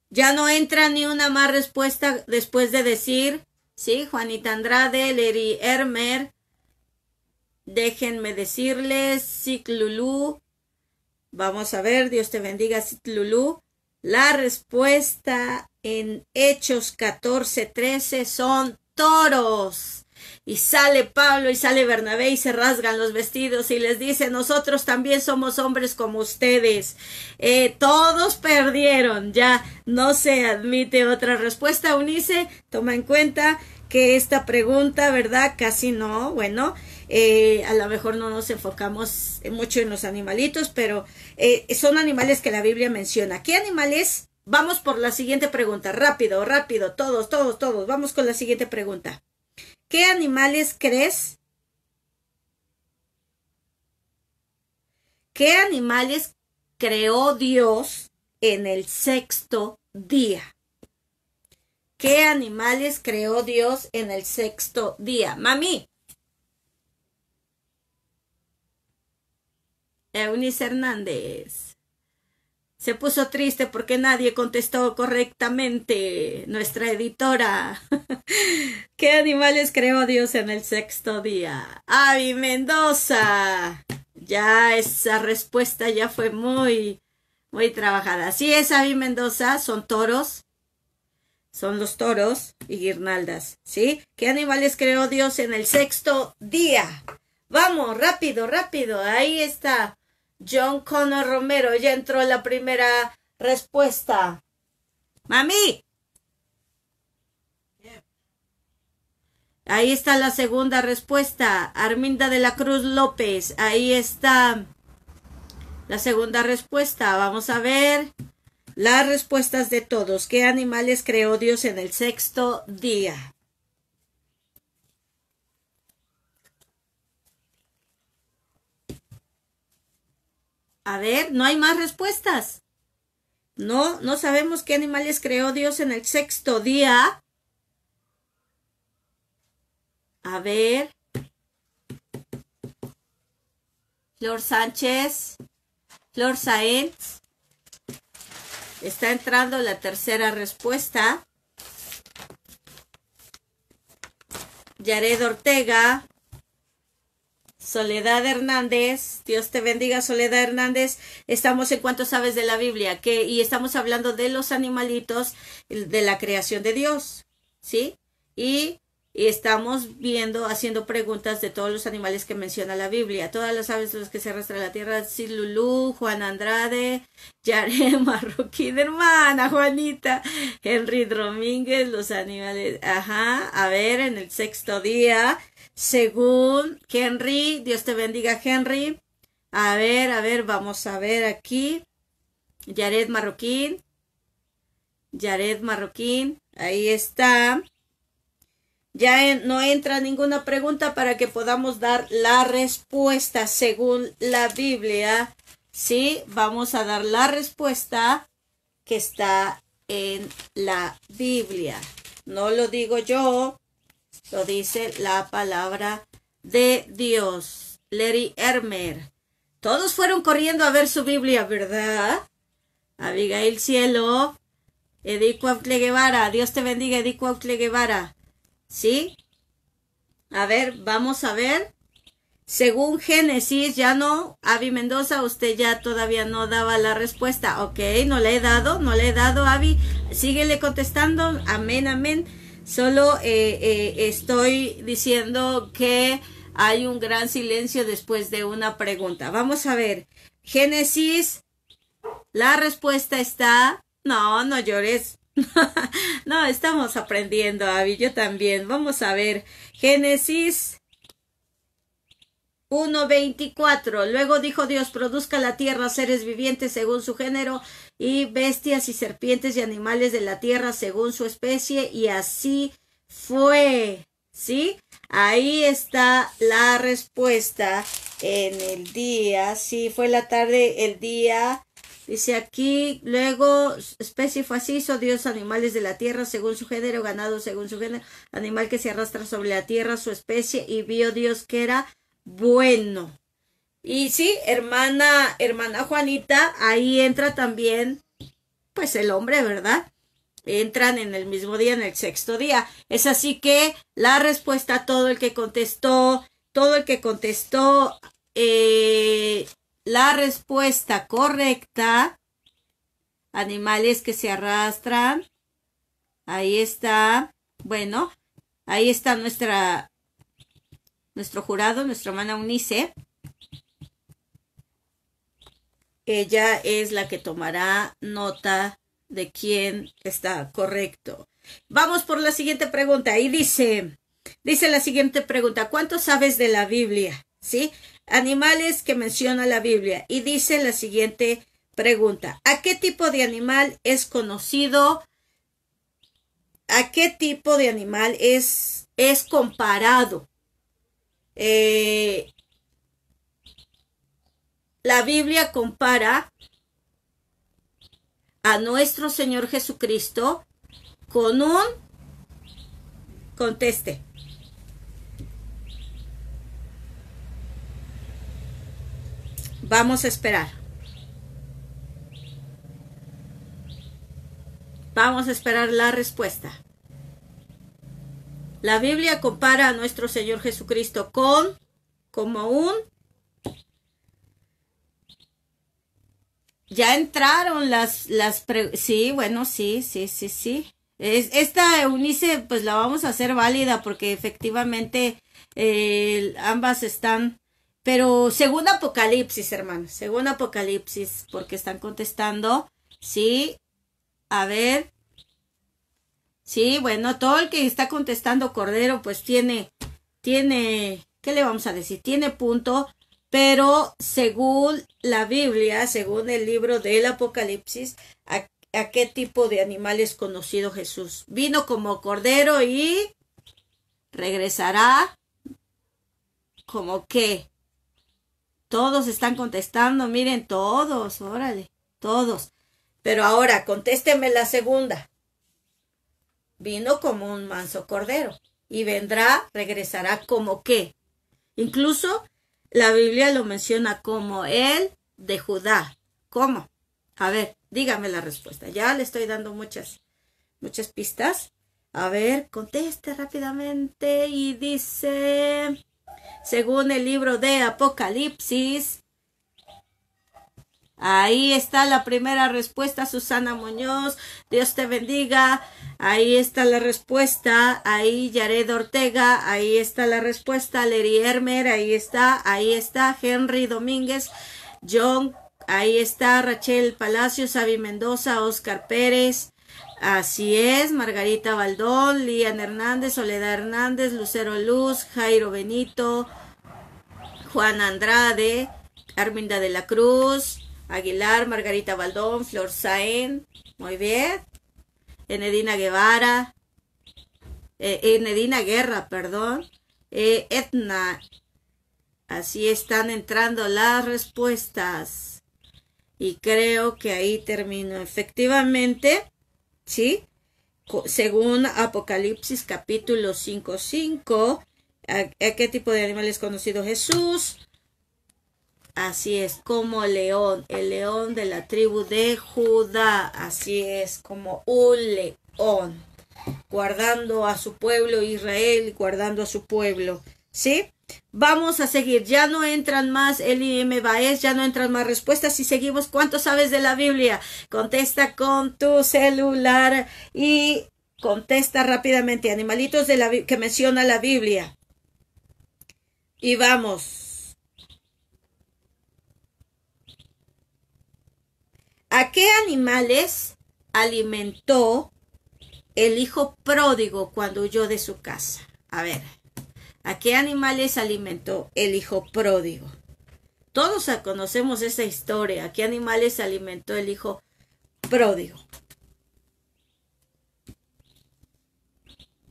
Ya no entra ni una más respuesta después de decir, sí, Juanita Andrade, Leri Hermer. Déjenme decirles, Ciclulú, Vamos a ver, Dios te bendiga, Citlulú. La respuesta en Hechos 14, 13 son toros. Y sale Pablo y sale Bernabé y se rasgan los vestidos y les dice, nosotros también somos hombres como ustedes. Eh, todos perdieron, ya no se admite otra respuesta. Unice, toma en cuenta que esta pregunta, ¿verdad? Casi no, bueno, eh, a lo mejor no nos enfocamos mucho en los animalitos, pero eh, son animales que la Biblia menciona. ¿Qué animales? Vamos por la siguiente pregunta, rápido, rápido, todos, todos, todos, vamos con la siguiente pregunta. ¿Qué animales crees? ¿Qué animales creó Dios en el sexto día? ¿Qué animales creó Dios en el sexto día? Mami, Eunice Hernández. Se puso triste porque nadie contestó correctamente. Nuestra editora. ¿Qué animales creó Dios en el sexto día? Avi Mendoza. Ya esa respuesta ya fue muy, muy trabajada. Sí es, Avi Mendoza. Son toros. Son los toros y guirnaldas. ¿Sí? ¿Qué animales creó Dios en el sexto día? Vamos, rápido, rápido. Ahí está. John Connor Romero. Ya entró la primera respuesta. Mami. Ahí está la segunda respuesta. Arminda de la Cruz López. Ahí está la segunda respuesta. Vamos a ver las respuestas de todos. ¿Qué animales creó Dios en el sexto día? A ver, no hay más respuestas. No, no sabemos qué animales creó Dios en el sexto día. A ver. Flor Sánchez. Flor Saenz. Está entrando la tercera respuesta. Yared Ortega. Soledad Hernández, Dios te bendiga, Soledad Hernández. Estamos en Cuántos sabes de la Biblia, que y estamos hablando de los animalitos, de la creación de Dios, ¿sí? Y, estamos viendo, haciendo preguntas de todos los animales que menciona la Biblia, todas las aves de los que se arrastran la tierra, Silulú, Juan Andrade, Yare de hermana Juanita, Henry Domínguez, los animales, ajá, a ver, en el sexto día según Henry. Dios te bendiga, Henry. A ver, a ver, vamos a ver aquí. Yared Marroquín. Yared Marroquín. Ahí está. Ya no entra ninguna pregunta para que podamos dar la respuesta según la Biblia. Sí, vamos a dar la respuesta que está en la Biblia. No lo digo yo, lo dice la palabra de Dios. Larry Hermer. Todos fueron corriendo a ver su Biblia, ¿verdad? Abigail Cielo. Edith Cuautle Guevara. Dios te bendiga, Edith Autle Guevara. ¿Sí? A ver, vamos a ver. Según Génesis, ya no, Avi Mendoza, usted ya todavía no daba la respuesta. Ok, no le he dado, no le he dado, Avi. Síguele contestando. Amén, amén. Solo eh, eh, estoy diciendo que hay un gran silencio después de una pregunta. Vamos a ver. Génesis, la respuesta está, no, no llores. no, estamos aprendiendo, Abby, yo también. Vamos a ver. Génesis 1.24. Luego dijo Dios, produzca la tierra seres vivientes según su género, y bestias y serpientes y animales de la tierra según su especie, y así fue. ¿Sí? Ahí está la respuesta en el día. Sí, fue la tarde, el día. Dice aquí, luego, especie fue así, hizo Dios animales de la tierra según su género, ganado según su género, animal que se arrastra sobre la tierra, su especie, y vio Dios que era bueno. Y sí, hermana, hermana Juanita, ahí entra también, pues el hombre, ¿verdad? Entran en el mismo día, en el sexto día. Es así que la respuesta todo el que contestó, todo el que contestó, eh, la respuesta correcta, animales que se arrastran, ahí está, bueno, ahí está nuestra, nuestro jurado, nuestra hermana Unice. Ella es la que tomará nota de quién está correcto. Vamos por la siguiente pregunta. Y dice, dice la siguiente pregunta, ¿cuánto sabes de la Biblia? ¿Sí? Animales que menciona la Biblia. Y dice la siguiente pregunta, ¿a qué tipo de animal es conocido? ¿A qué tipo de animal es, es comparado? Eh, la Biblia compara a nuestro Señor Jesucristo con un, conteste, Vamos a esperar. Vamos a esperar la respuesta. La Biblia compara a nuestro Señor Jesucristo con como un Ya entraron las, las sí, bueno, sí, sí, sí, sí. Es, esta unice, pues la vamos a hacer válida porque efectivamente ambas están, pero según Apocalipsis, hermano según Apocalipsis, porque están contestando, sí, a ver, sí, bueno, todo el que está contestando Cordero, pues tiene, tiene, ¿qué le vamos a decir? Tiene punto, pero según la Biblia, según el libro del Apocalipsis, ¿a, qué tipo de animal es conocido Jesús? Vino como cordero y regresará como qué. Todos están contestando, miren, todos, órale, todos. Pero ahora, contésteme la segunda. Vino como un manso cordero y vendrá, regresará como qué. Incluso la Biblia lo menciona como el de Judá. ¿Cómo? A ver, dígame la respuesta. Ya le estoy dando muchas, muchas pistas. A ver, conteste rápidamente y dice, según el libro de Apocalipsis, Ahí está la primera respuesta, Susana Muñoz. Dios te bendiga. Ahí está la respuesta. Ahí Yared Ortega. Ahí está la respuesta. Leri Hermer. Ahí está. Ahí está Henry Domínguez. John. Ahí está Rachel Palacios. Xavi Mendoza. Oscar Pérez. Así es, Margarita Baldón, Lian Hernández, Soledad Hernández, Lucero Luz, Jairo Benito, Juan Andrade, Arminda de la Cruz, Aguilar, Margarita Baldón, Flor Saén, muy bien. Enedina Guevara, eh, Enedina Guerra, perdón. Etna, eh, así están entrando las respuestas. Y creo que ahí termino. Efectivamente, ¿sí? Según Apocalipsis capítulo 5.5, eh, qué tipo de animal es conocido Jesús? Así es, como león, el león de la tribu de Judá. Así es, como un león, guardando a su pueblo Israel, guardando a su pueblo. ¿Sí? Vamos a seguir. Ya no entran más el IM Baez, ya no entran más respuestas. y seguimos, ¿cuánto sabes de la Biblia? Contesta con tu celular y contesta rápidamente. Animalitos de la, que menciona la Biblia. Y vamos. ¿A qué animales alimentó el hijo pródigo cuando huyó de su casa? A ver, ¿a qué animales alimentó el hijo pródigo? Todos conocemos esa historia. ¿A qué animales alimentó el hijo pródigo?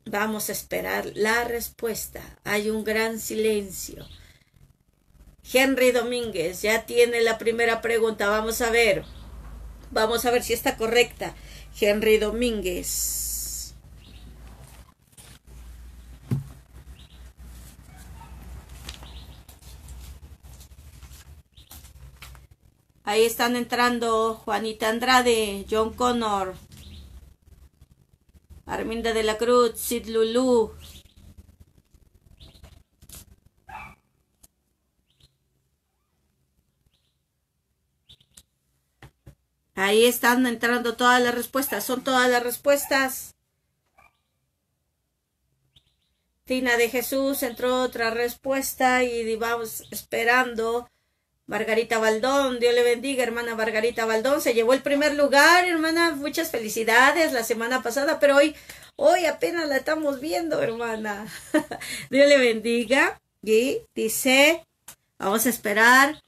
Vamos a esperar la respuesta. Hay un gran silencio. Henry Domínguez ya tiene la primera pregunta. Vamos a ver. Vamos a ver si está correcta. Henry Domínguez. Ahí están entrando Juanita Andrade, John Connor, Arminda de la Cruz, Sid Lulu. Ahí están entrando todas las respuestas. Son todas las respuestas. Tina de Jesús entró otra respuesta y vamos esperando. Margarita Baldón, Dios le bendiga, hermana Margarita Baldón, se llevó el primer lugar, hermana, muchas felicidades la semana pasada, pero hoy, hoy apenas la estamos viendo, hermana. Dios le bendiga. Y dice, vamos a esperar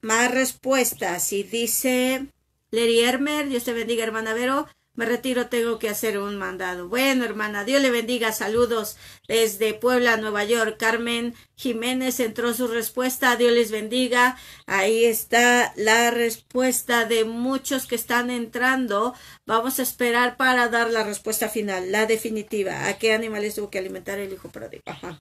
más respuestas. Y dice, Leri Hermer, Dios te bendiga, hermana Vero. Me retiro, tengo que hacer un mandado. Bueno, hermana, Dios le bendiga. Saludos desde Puebla, Nueva York. Carmen Jiménez entró su respuesta. Dios les bendiga. Ahí está la respuesta de muchos que están entrando. Vamos a esperar para dar la respuesta final, la definitiva. ¿A qué animales tuvo que alimentar el hijo Ajá.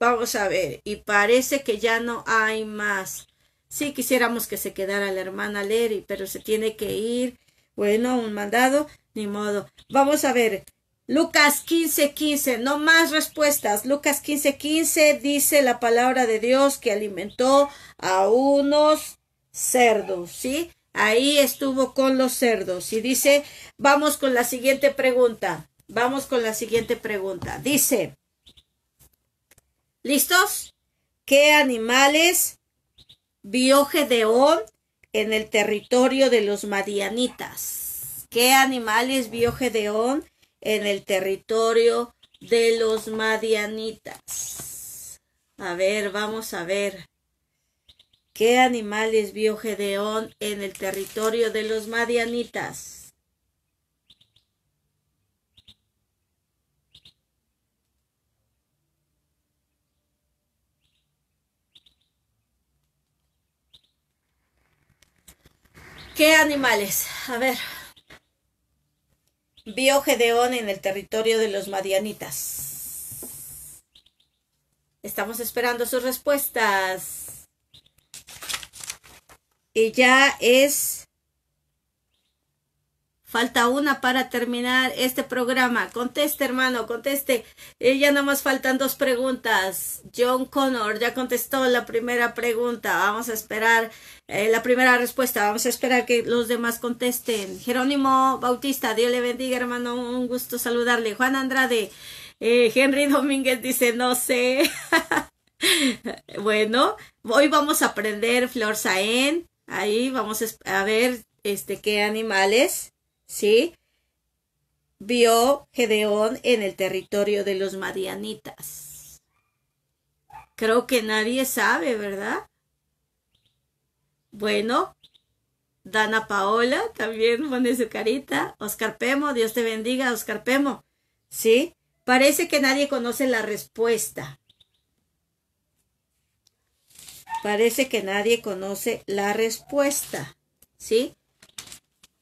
Vamos a ver. Y parece que ya no hay más. Sí quisiéramos que se quedara la hermana Lery, pero se tiene que ir. Bueno, un mandado, ni modo. Vamos a ver. Lucas 15:15, 15, no más respuestas. Lucas 15:15 15 dice la palabra de Dios que alimentó a unos cerdos, ¿sí? Ahí estuvo con los cerdos. Y dice, vamos con la siguiente pregunta. Vamos con la siguiente pregunta. Dice, ¿listos? ¿Qué animales vio Gedeón en el territorio de los madianitas? ¿Qué animales vio Gedeón en el territorio de los madianitas? A ver, vamos a ver. ¿Qué animales vio Gedeón en el territorio de los madianitas? ¿Qué animales? A ver. Vio Gedeón en el territorio de los Madianitas. Estamos esperando sus respuestas. Ella es Falta una para terminar este programa. Conteste, hermano, conteste. Eh, ya nomás faltan dos preguntas. John Connor ya contestó la primera pregunta. Vamos a esperar eh, la primera respuesta. Vamos a esperar que los demás contesten. Jerónimo Bautista, Dios le bendiga, hermano. Un gusto saludarle. Juan Andrade, eh, Henry Domínguez dice, no sé. bueno, hoy vamos a aprender Flor Saén. Ahí vamos a ver este qué animales ¿sí? Vio Gedeón en el territorio de los Marianitas. Creo que nadie sabe, ¿verdad? Bueno, Dana Paola también pone su carita. Oscar Pemo, Dios te bendiga, Oscar Pemo. ¿Sí? Parece que nadie conoce la respuesta. Parece que nadie conoce la respuesta. ¿Sí?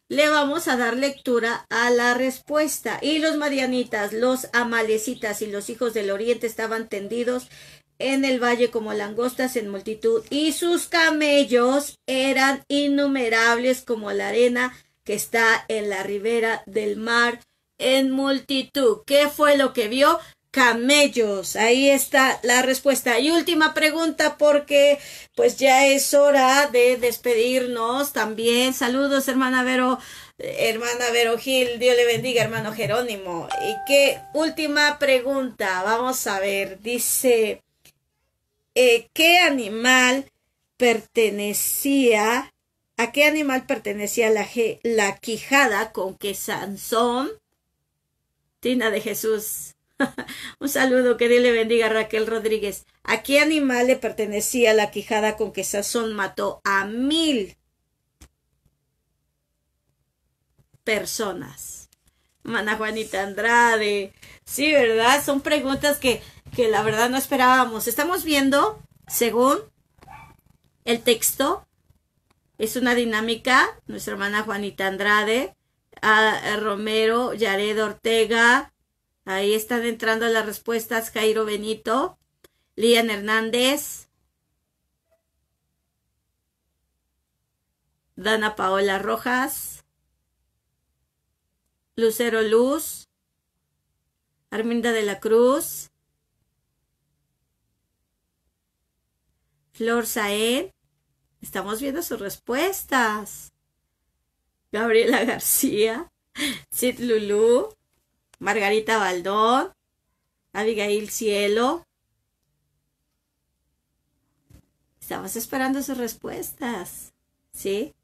le vamos a dar lectura a la respuesta. Y los marianitas, los amalecitas y los hijos del oriente estaban tendidos en el valle como langostas en multitud, y sus camellos eran innumerables como la arena que está en la ribera del mar en multitud. ¿Qué fue lo que vio? camellos. Ahí está la respuesta. Y última pregunta porque pues ya es hora de despedirnos también. Saludos, hermana Vero, hermana Vero Gil, Dios le bendiga, hermano Jerónimo. Y qué última pregunta, vamos a ver, dice, eh, ¿qué animal pertenecía, a qué animal pertenecía la, la quijada con que Sansón, Tina de Jesús, Un saludo, que Dios le bendiga Raquel Rodríguez. ¿A qué animal le pertenecía la quijada con que Sazón mató a mil personas? Mana Juanita Andrade. Sí, ¿verdad? Son preguntas que, que la verdad no esperábamos. Estamos viendo, según el texto, es una dinámica, nuestra hermana Juanita Andrade, a Romero, Yared Ortega, Ahí están entrando las respuestas. Jairo Benito, Lian Hernández, Dana Paola Rojas, Lucero Luz, Arminda de la Cruz, Flor Saed. Estamos viendo sus respuestas. Gabriela García, Sid Lulú, Margarita Baldón, Abigail Cielo. Estamos esperando sus respuestas, ¿sí?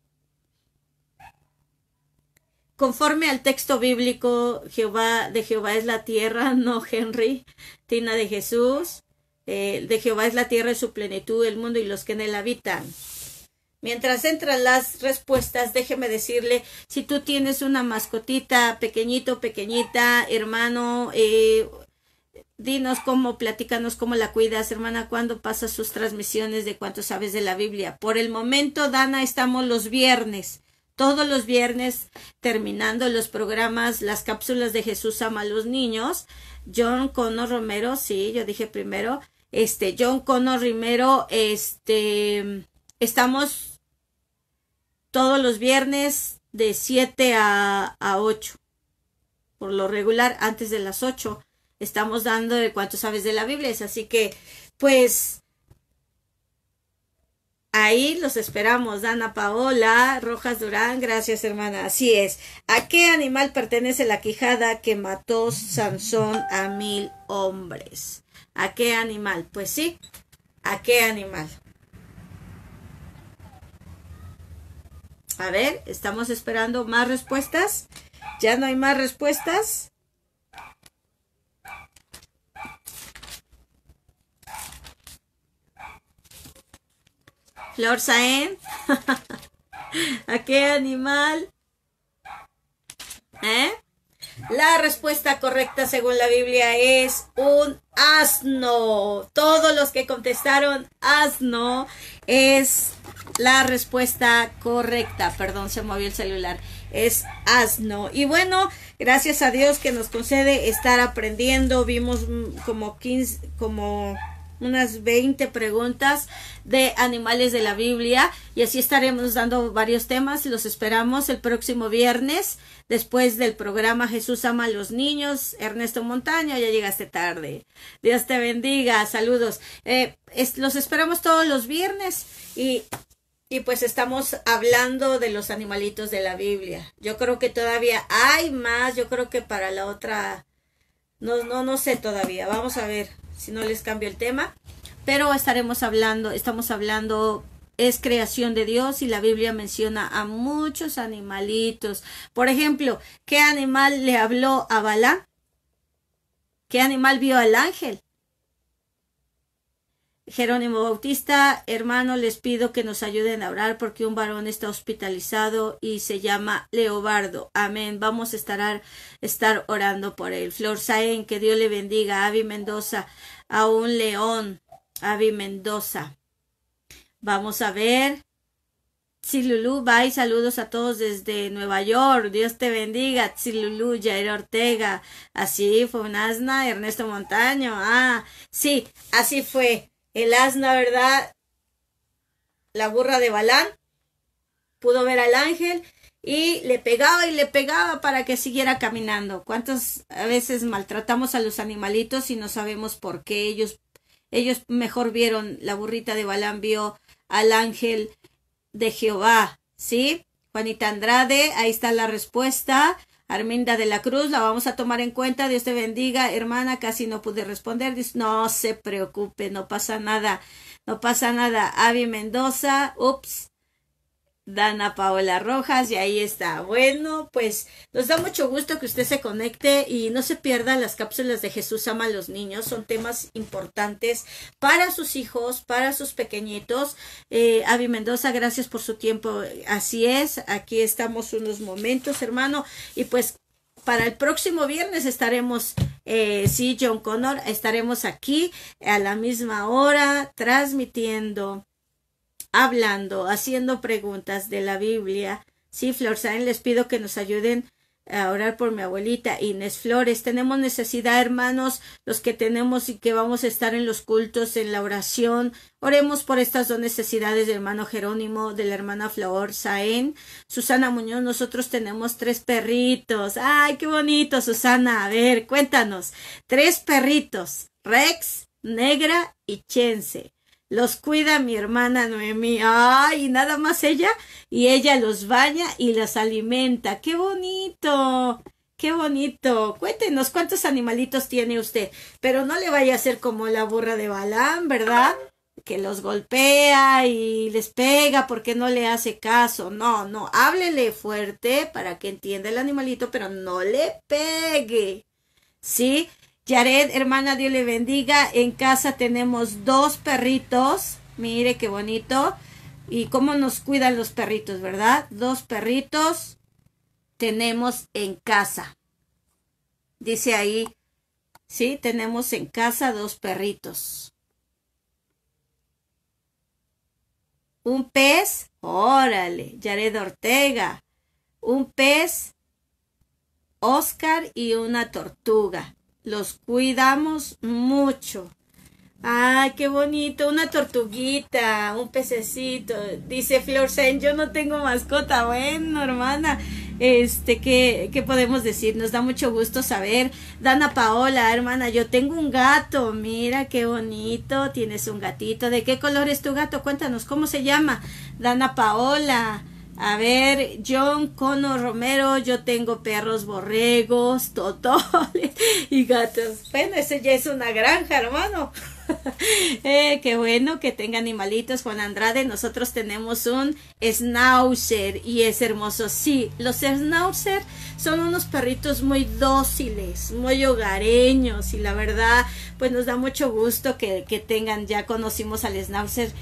Conforme al texto bíblico, Jehová de Jehová es la tierra, no Henry, Tina de Jesús, eh, de Jehová es la tierra y su plenitud, el mundo y los que en él habitan. Mientras entran las respuestas, déjeme decirle, si tú tienes una mascotita, pequeñito, pequeñita, hermano, eh, dinos cómo, platícanos cómo la cuidas, hermana, cuándo pasas sus transmisiones de cuánto sabes de la Biblia. Por el momento, Dana, estamos los viernes. Todos los viernes, terminando los programas, las cápsulas de Jesús ama a los niños. John Cono Romero, sí, yo dije primero. Este, John Cono Romero, este, estamos todos los viernes de 7 a, a 8. Por lo regular, antes de las 8, estamos dando de cuánto sabes de la Biblia. Así que, pues, Ahí los esperamos, Dana Paola Rojas Durán, gracias hermana. Así es. ¿A qué animal pertenece la quijada que mató Sansón a mil hombres? ¿A qué animal? Pues sí, ¿a qué animal? A ver, estamos esperando más respuestas. Ya no hay más respuestas. Flor Saén. ¿A qué animal? ¿Eh? La respuesta correcta según la Biblia es un asno. Todos los que contestaron asno es la respuesta correcta. Perdón, se movió el celular. Es asno. Y bueno, gracias a Dios que nos concede estar aprendiendo. Vimos mm, como 15, como unas 20 preguntas de animales de la Biblia y así estaremos dando varios temas y los esperamos el próximo viernes después del programa Jesús ama a los niños. Ernesto Montaño, ya llegaste tarde. Dios te bendiga, saludos. Eh, los esperamos todos los viernes y y pues estamos hablando de los animalitos de la Biblia. Yo creo que todavía hay más, yo creo que para la otra, no, no, no sé todavía, vamos a ver si no les cambio el tema. Pero estaremos hablando, estamos hablando es creación de Dios y la Biblia menciona a muchos animalitos. Por ejemplo, ¿qué animal le habló a Balá? ¿Qué animal vio al ángel? Jerónimo Bautista, hermano, les pido que nos ayuden a orar porque un varón está hospitalizado y se llama Leobardo. Amén. Vamos a estar, estar orando por él. Flor Saen, que Dios le bendiga. Avi Mendoza, a un león. Avi Mendoza. Vamos a ver. Tzilulú, bye, saludos a todos desde Nueva York. Dios te bendiga. Tzilulú, Jair Ortega. Así fue un Ernesto Montaño. Ah, sí, así fue el asna, ¿verdad? La burra de Balán pudo ver al ángel y le pegaba y le pegaba para que siguiera caminando. ¿Cuántas veces maltratamos a los animalitos y no sabemos por qué ellos ellos mejor vieron la burrita de Balán vio al ángel de Jehová, ¿sí? Juanita Andrade, ahí está la respuesta. Arminda de la Cruz, la vamos a tomar en cuenta. Dios te bendiga, hermana. Casi no pude responder. no se preocupe, no pasa nada. No pasa nada. Avi Mendoza, ups, Dana Paola Rojas y ahí está. Bueno, pues nos da mucho gusto que usted se conecte y no se pierda las cápsulas de Jesús ama a los niños. Son temas importantes para sus hijos, para sus pequeñitos. Eh, Avi Mendoza, gracias por su tiempo. Así es, aquí estamos unos momentos, hermano. Y pues para el próximo viernes estaremos, eh, sí, John Connor, estaremos aquí a la misma hora transmitiendo hablando, haciendo preguntas de la Biblia. Sí, Flor Saén, les pido que nos ayuden a orar por mi abuelita Inés Flores. Tenemos necesidad, hermanos, los que tenemos y que vamos a estar en los cultos, en la oración. Oremos por estas dos necesidades del hermano Jerónimo, de la hermana Flor Saén. Susana Muñoz, nosotros tenemos tres perritos. ¡Ay, qué bonito, Susana! A ver, cuéntanos. Tres perritos. Rex, Negra y Chense los cuida mi hermana Noemí. Ay, nada más ella y ella los baña y los alimenta. ¡Qué bonito! ¡Qué bonito! Cuéntenos cuántos animalitos tiene usted, pero no le vaya a ser como la burra de Balán, ¿verdad? Que los golpea y les pega porque no le hace caso. No, no, háblele fuerte para que entienda el animalito, pero no le pegue. ¿Sí? Yared, hermana, Dios le bendiga. En casa tenemos dos perritos. Mire qué bonito. Y cómo nos cuidan los perritos, ¿verdad? Dos perritos tenemos en casa. Dice ahí, sí, tenemos en casa dos perritos. Un pez, órale, Yared Ortega. Un pez, Oscar y una tortuga los cuidamos mucho. Ay, qué bonito, una tortuguita, un pececito. Dice Florsen, yo no tengo mascota. Bueno, hermana, este, ¿qué, ¿qué podemos decir? Nos da mucho gusto saber. Dana Paola, hermana, yo tengo un gato. Mira, qué bonito, tienes un gatito. ¿De qué color es tu gato? Cuéntanos, ¿cómo se llama? Dana Paola. A ver, John Cono Romero, yo tengo perros borregos, totoles y gatos. Bueno, ese ya es una granja, hermano. eh, qué bueno que tenga animalitos, Juan Andrade. Nosotros tenemos un schnauzer y es hermoso. Sí, los schnauzer son unos perritos muy dóciles, muy hogareños y la verdad, pues nos da mucho gusto que, tengan. Ya conocimos al schnauzer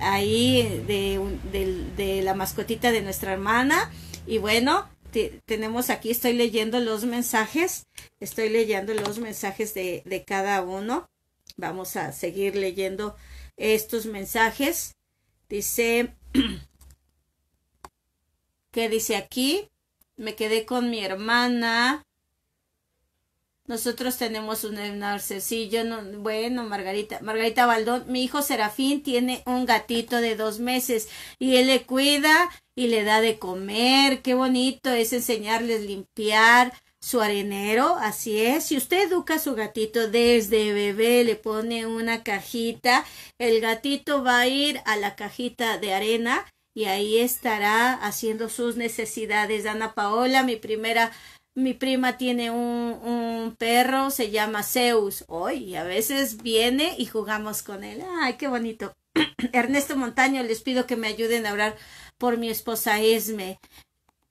ahí de, la mascotita de nuestra hermana. Y bueno, tenemos aquí, estoy leyendo los mensajes, estoy leyendo los mensajes de, de cada uno. Vamos a seguir leyendo estos mensajes. Dice, ¿qué dice aquí? Me quedé con mi hermana. Nosotros tenemos un narcisillo. bueno, Margarita. Margarita Baldón, mi hijo Serafín tiene un gatito de dos meses y él le cuida y le da de comer. Qué bonito es enseñarles limpiar, su arenero, así es. Si usted educa a su gatito desde bebé, le pone una cajita, el gatito va a ir a la cajita de arena y ahí estará haciendo sus necesidades. Ana Paola, mi primera, mi prima tiene un, perro, se llama Zeus. Hoy a veces viene y jugamos con él. Ay, qué bonito. Ernesto Montaño, les pido que me ayuden a orar por mi esposa Esme.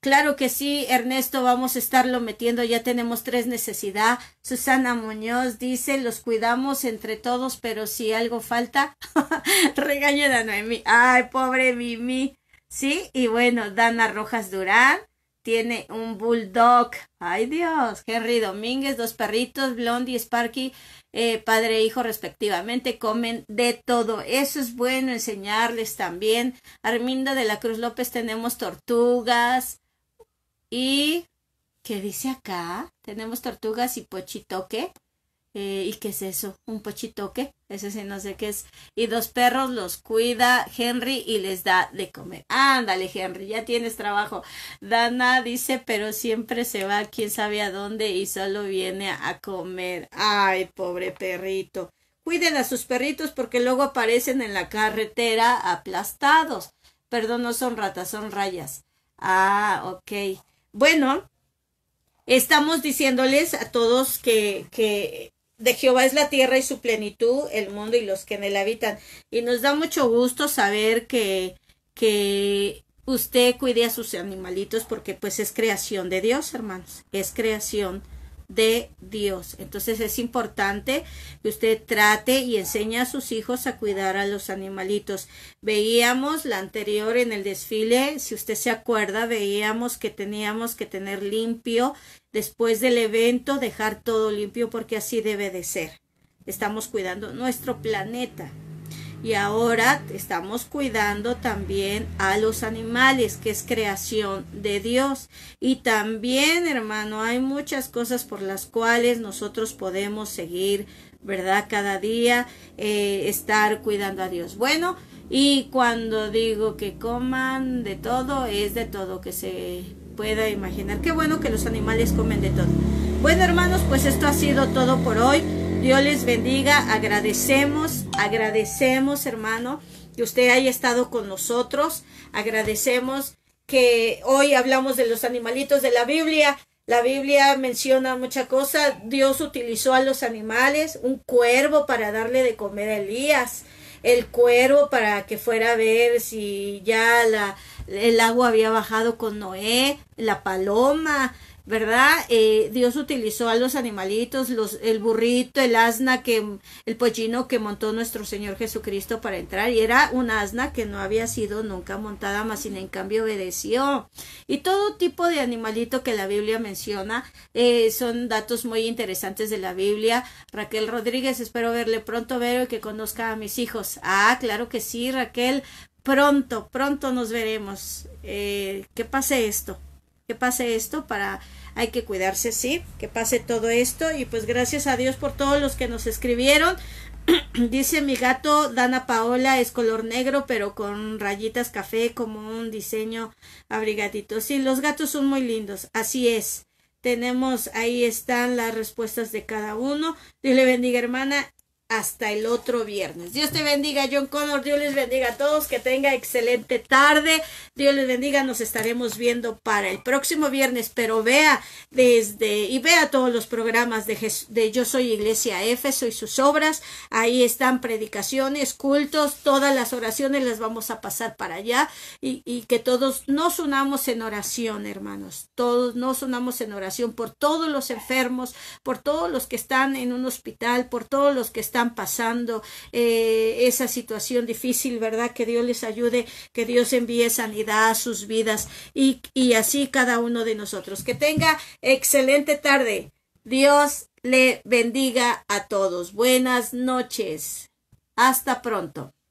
Claro que sí, Ernesto, vamos a estarlo metiendo. Ya tenemos tres necesidad. Susana Muñoz dice, los cuidamos entre todos, pero si algo falta, regañe a Noemí. Ay, pobre Mimi. Sí, y bueno, Dana Rojas Durán tiene un bulldog. Ay, Dios. Henry Domínguez, dos perritos, Blondie, Sparky, eh, padre e hijo respectivamente, comen de todo. Eso es bueno enseñarles también. Arminda de la Cruz López, tenemos tortugas. Y ¿qué dice acá? Tenemos tortugas y pochitoque. Eh, ¿Y qué es eso? Un pochitoque. Ese sí no sé qué es. Y dos perros los cuida Henry y les da de comer. Ándale, Henry, ya tienes trabajo. Dana dice, pero siempre se va quién sabe a dónde y solo viene a comer. Ay, pobre perrito. Cuiden a sus perritos porque luego aparecen en la carretera aplastados. Perdón, no son ratas, son rayas. Ah, ok. Bueno, estamos diciéndoles a todos que, que de Jehová es la tierra y su plenitud, el mundo y los que en él habitan. Y nos da mucho gusto saber que, que usted cuide a sus animalitos porque pues es creación de Dios, hermanos, es creación de Dios. Entonces es importante que usted trate y enseñe a sus hijos a cuidar a los animalitos. Veíamos la anterior en el desfile, si usted se acuerda, veíamos que teníamos que tener limpio después del evento, dejar todo limpio porque así debe de ser. Estamos cuidando nuestro planeta. Y ahora estamos cuidando también a los animales, que es creación de Dios. Y también, hermano, hay muchas cosas por las cuales nosotros podemos seguir, ¿verdad? Cada día eh, estar cuidando a Dios. Bueno, y cuando digo que coman de todo, es de todo, que se pueda imaginar. Qué bueno que los animales comen de todo. Bueno, hermanos, pues esto ha sido todo por hoy. Dios les bendiga. Agradecemos, agradecemos, hermano, que usted haya estado con nosotros. Agradecemos que hoy hablamos de los animalitos de la Biblia. La Biblia menciona mucha cosa. Dios utilizó a los animales, un cuervo para darle de comer a Elías, el cuervo para que fuera a ver si ya la, el agua había bajado con Noé, la paloma, ¿verdad? Eh, Dios utilizó a los animalitos, los, el burrito, el asna, que, el pollino que montó nuestro Señor Jesucristo para entrar. Y era un asna que no había sido nunca montada, más sin en cambio obedeció. Y todo tipo de animalito que la Biblia menciona eh, son datos muy interesantes de la Biblia. Raquel Rodríguez, espero verle pronto, Vero, y que conozca a mis hijos. Ah, claro que sí, Raquel pronto, pronto nos veremos. Eh, que pase esto, que pase esto para... Hay que cuidarse, sí, que pase todo esto. Y pues gracias a Dios por todos los que nos escribieron. Dice mi gato Dana Paola es color negro pero con rayitas café como un diseño abrigadito. Sí, los gatos son muy lindos, así es. Tenemos ahí están las respuestas de cada uno. dile bendiga hermana hasta el otro viernes. Dios te bendiga, John Connor. Dios les bendiga a todos. Que tenga excelente tarde. Dios les bendiga. Nos estaremos viendo para el próximo viernes. Pero vea desde y vea todos los programas de, Yo Soy Iglesia F. Soy sus obras. Ahí están predicaciones, cultos. Todas las oraciones las vamos a pasar para allá. Y, y que todos nos unamos en oración, hermanos. Todos nos unamos en oración por todos los enfermos, por todos los que están en un hospital, por todos los que están están pasando eh, esa situación difícil, ¿verdad? Que Dios les ayude, que Dios envíe sanidad a sus vidas y así cada uno de nosotros. Que tenga excelente tarde. Dios le bendiga a todos. Buenas noches. Hasta pronto.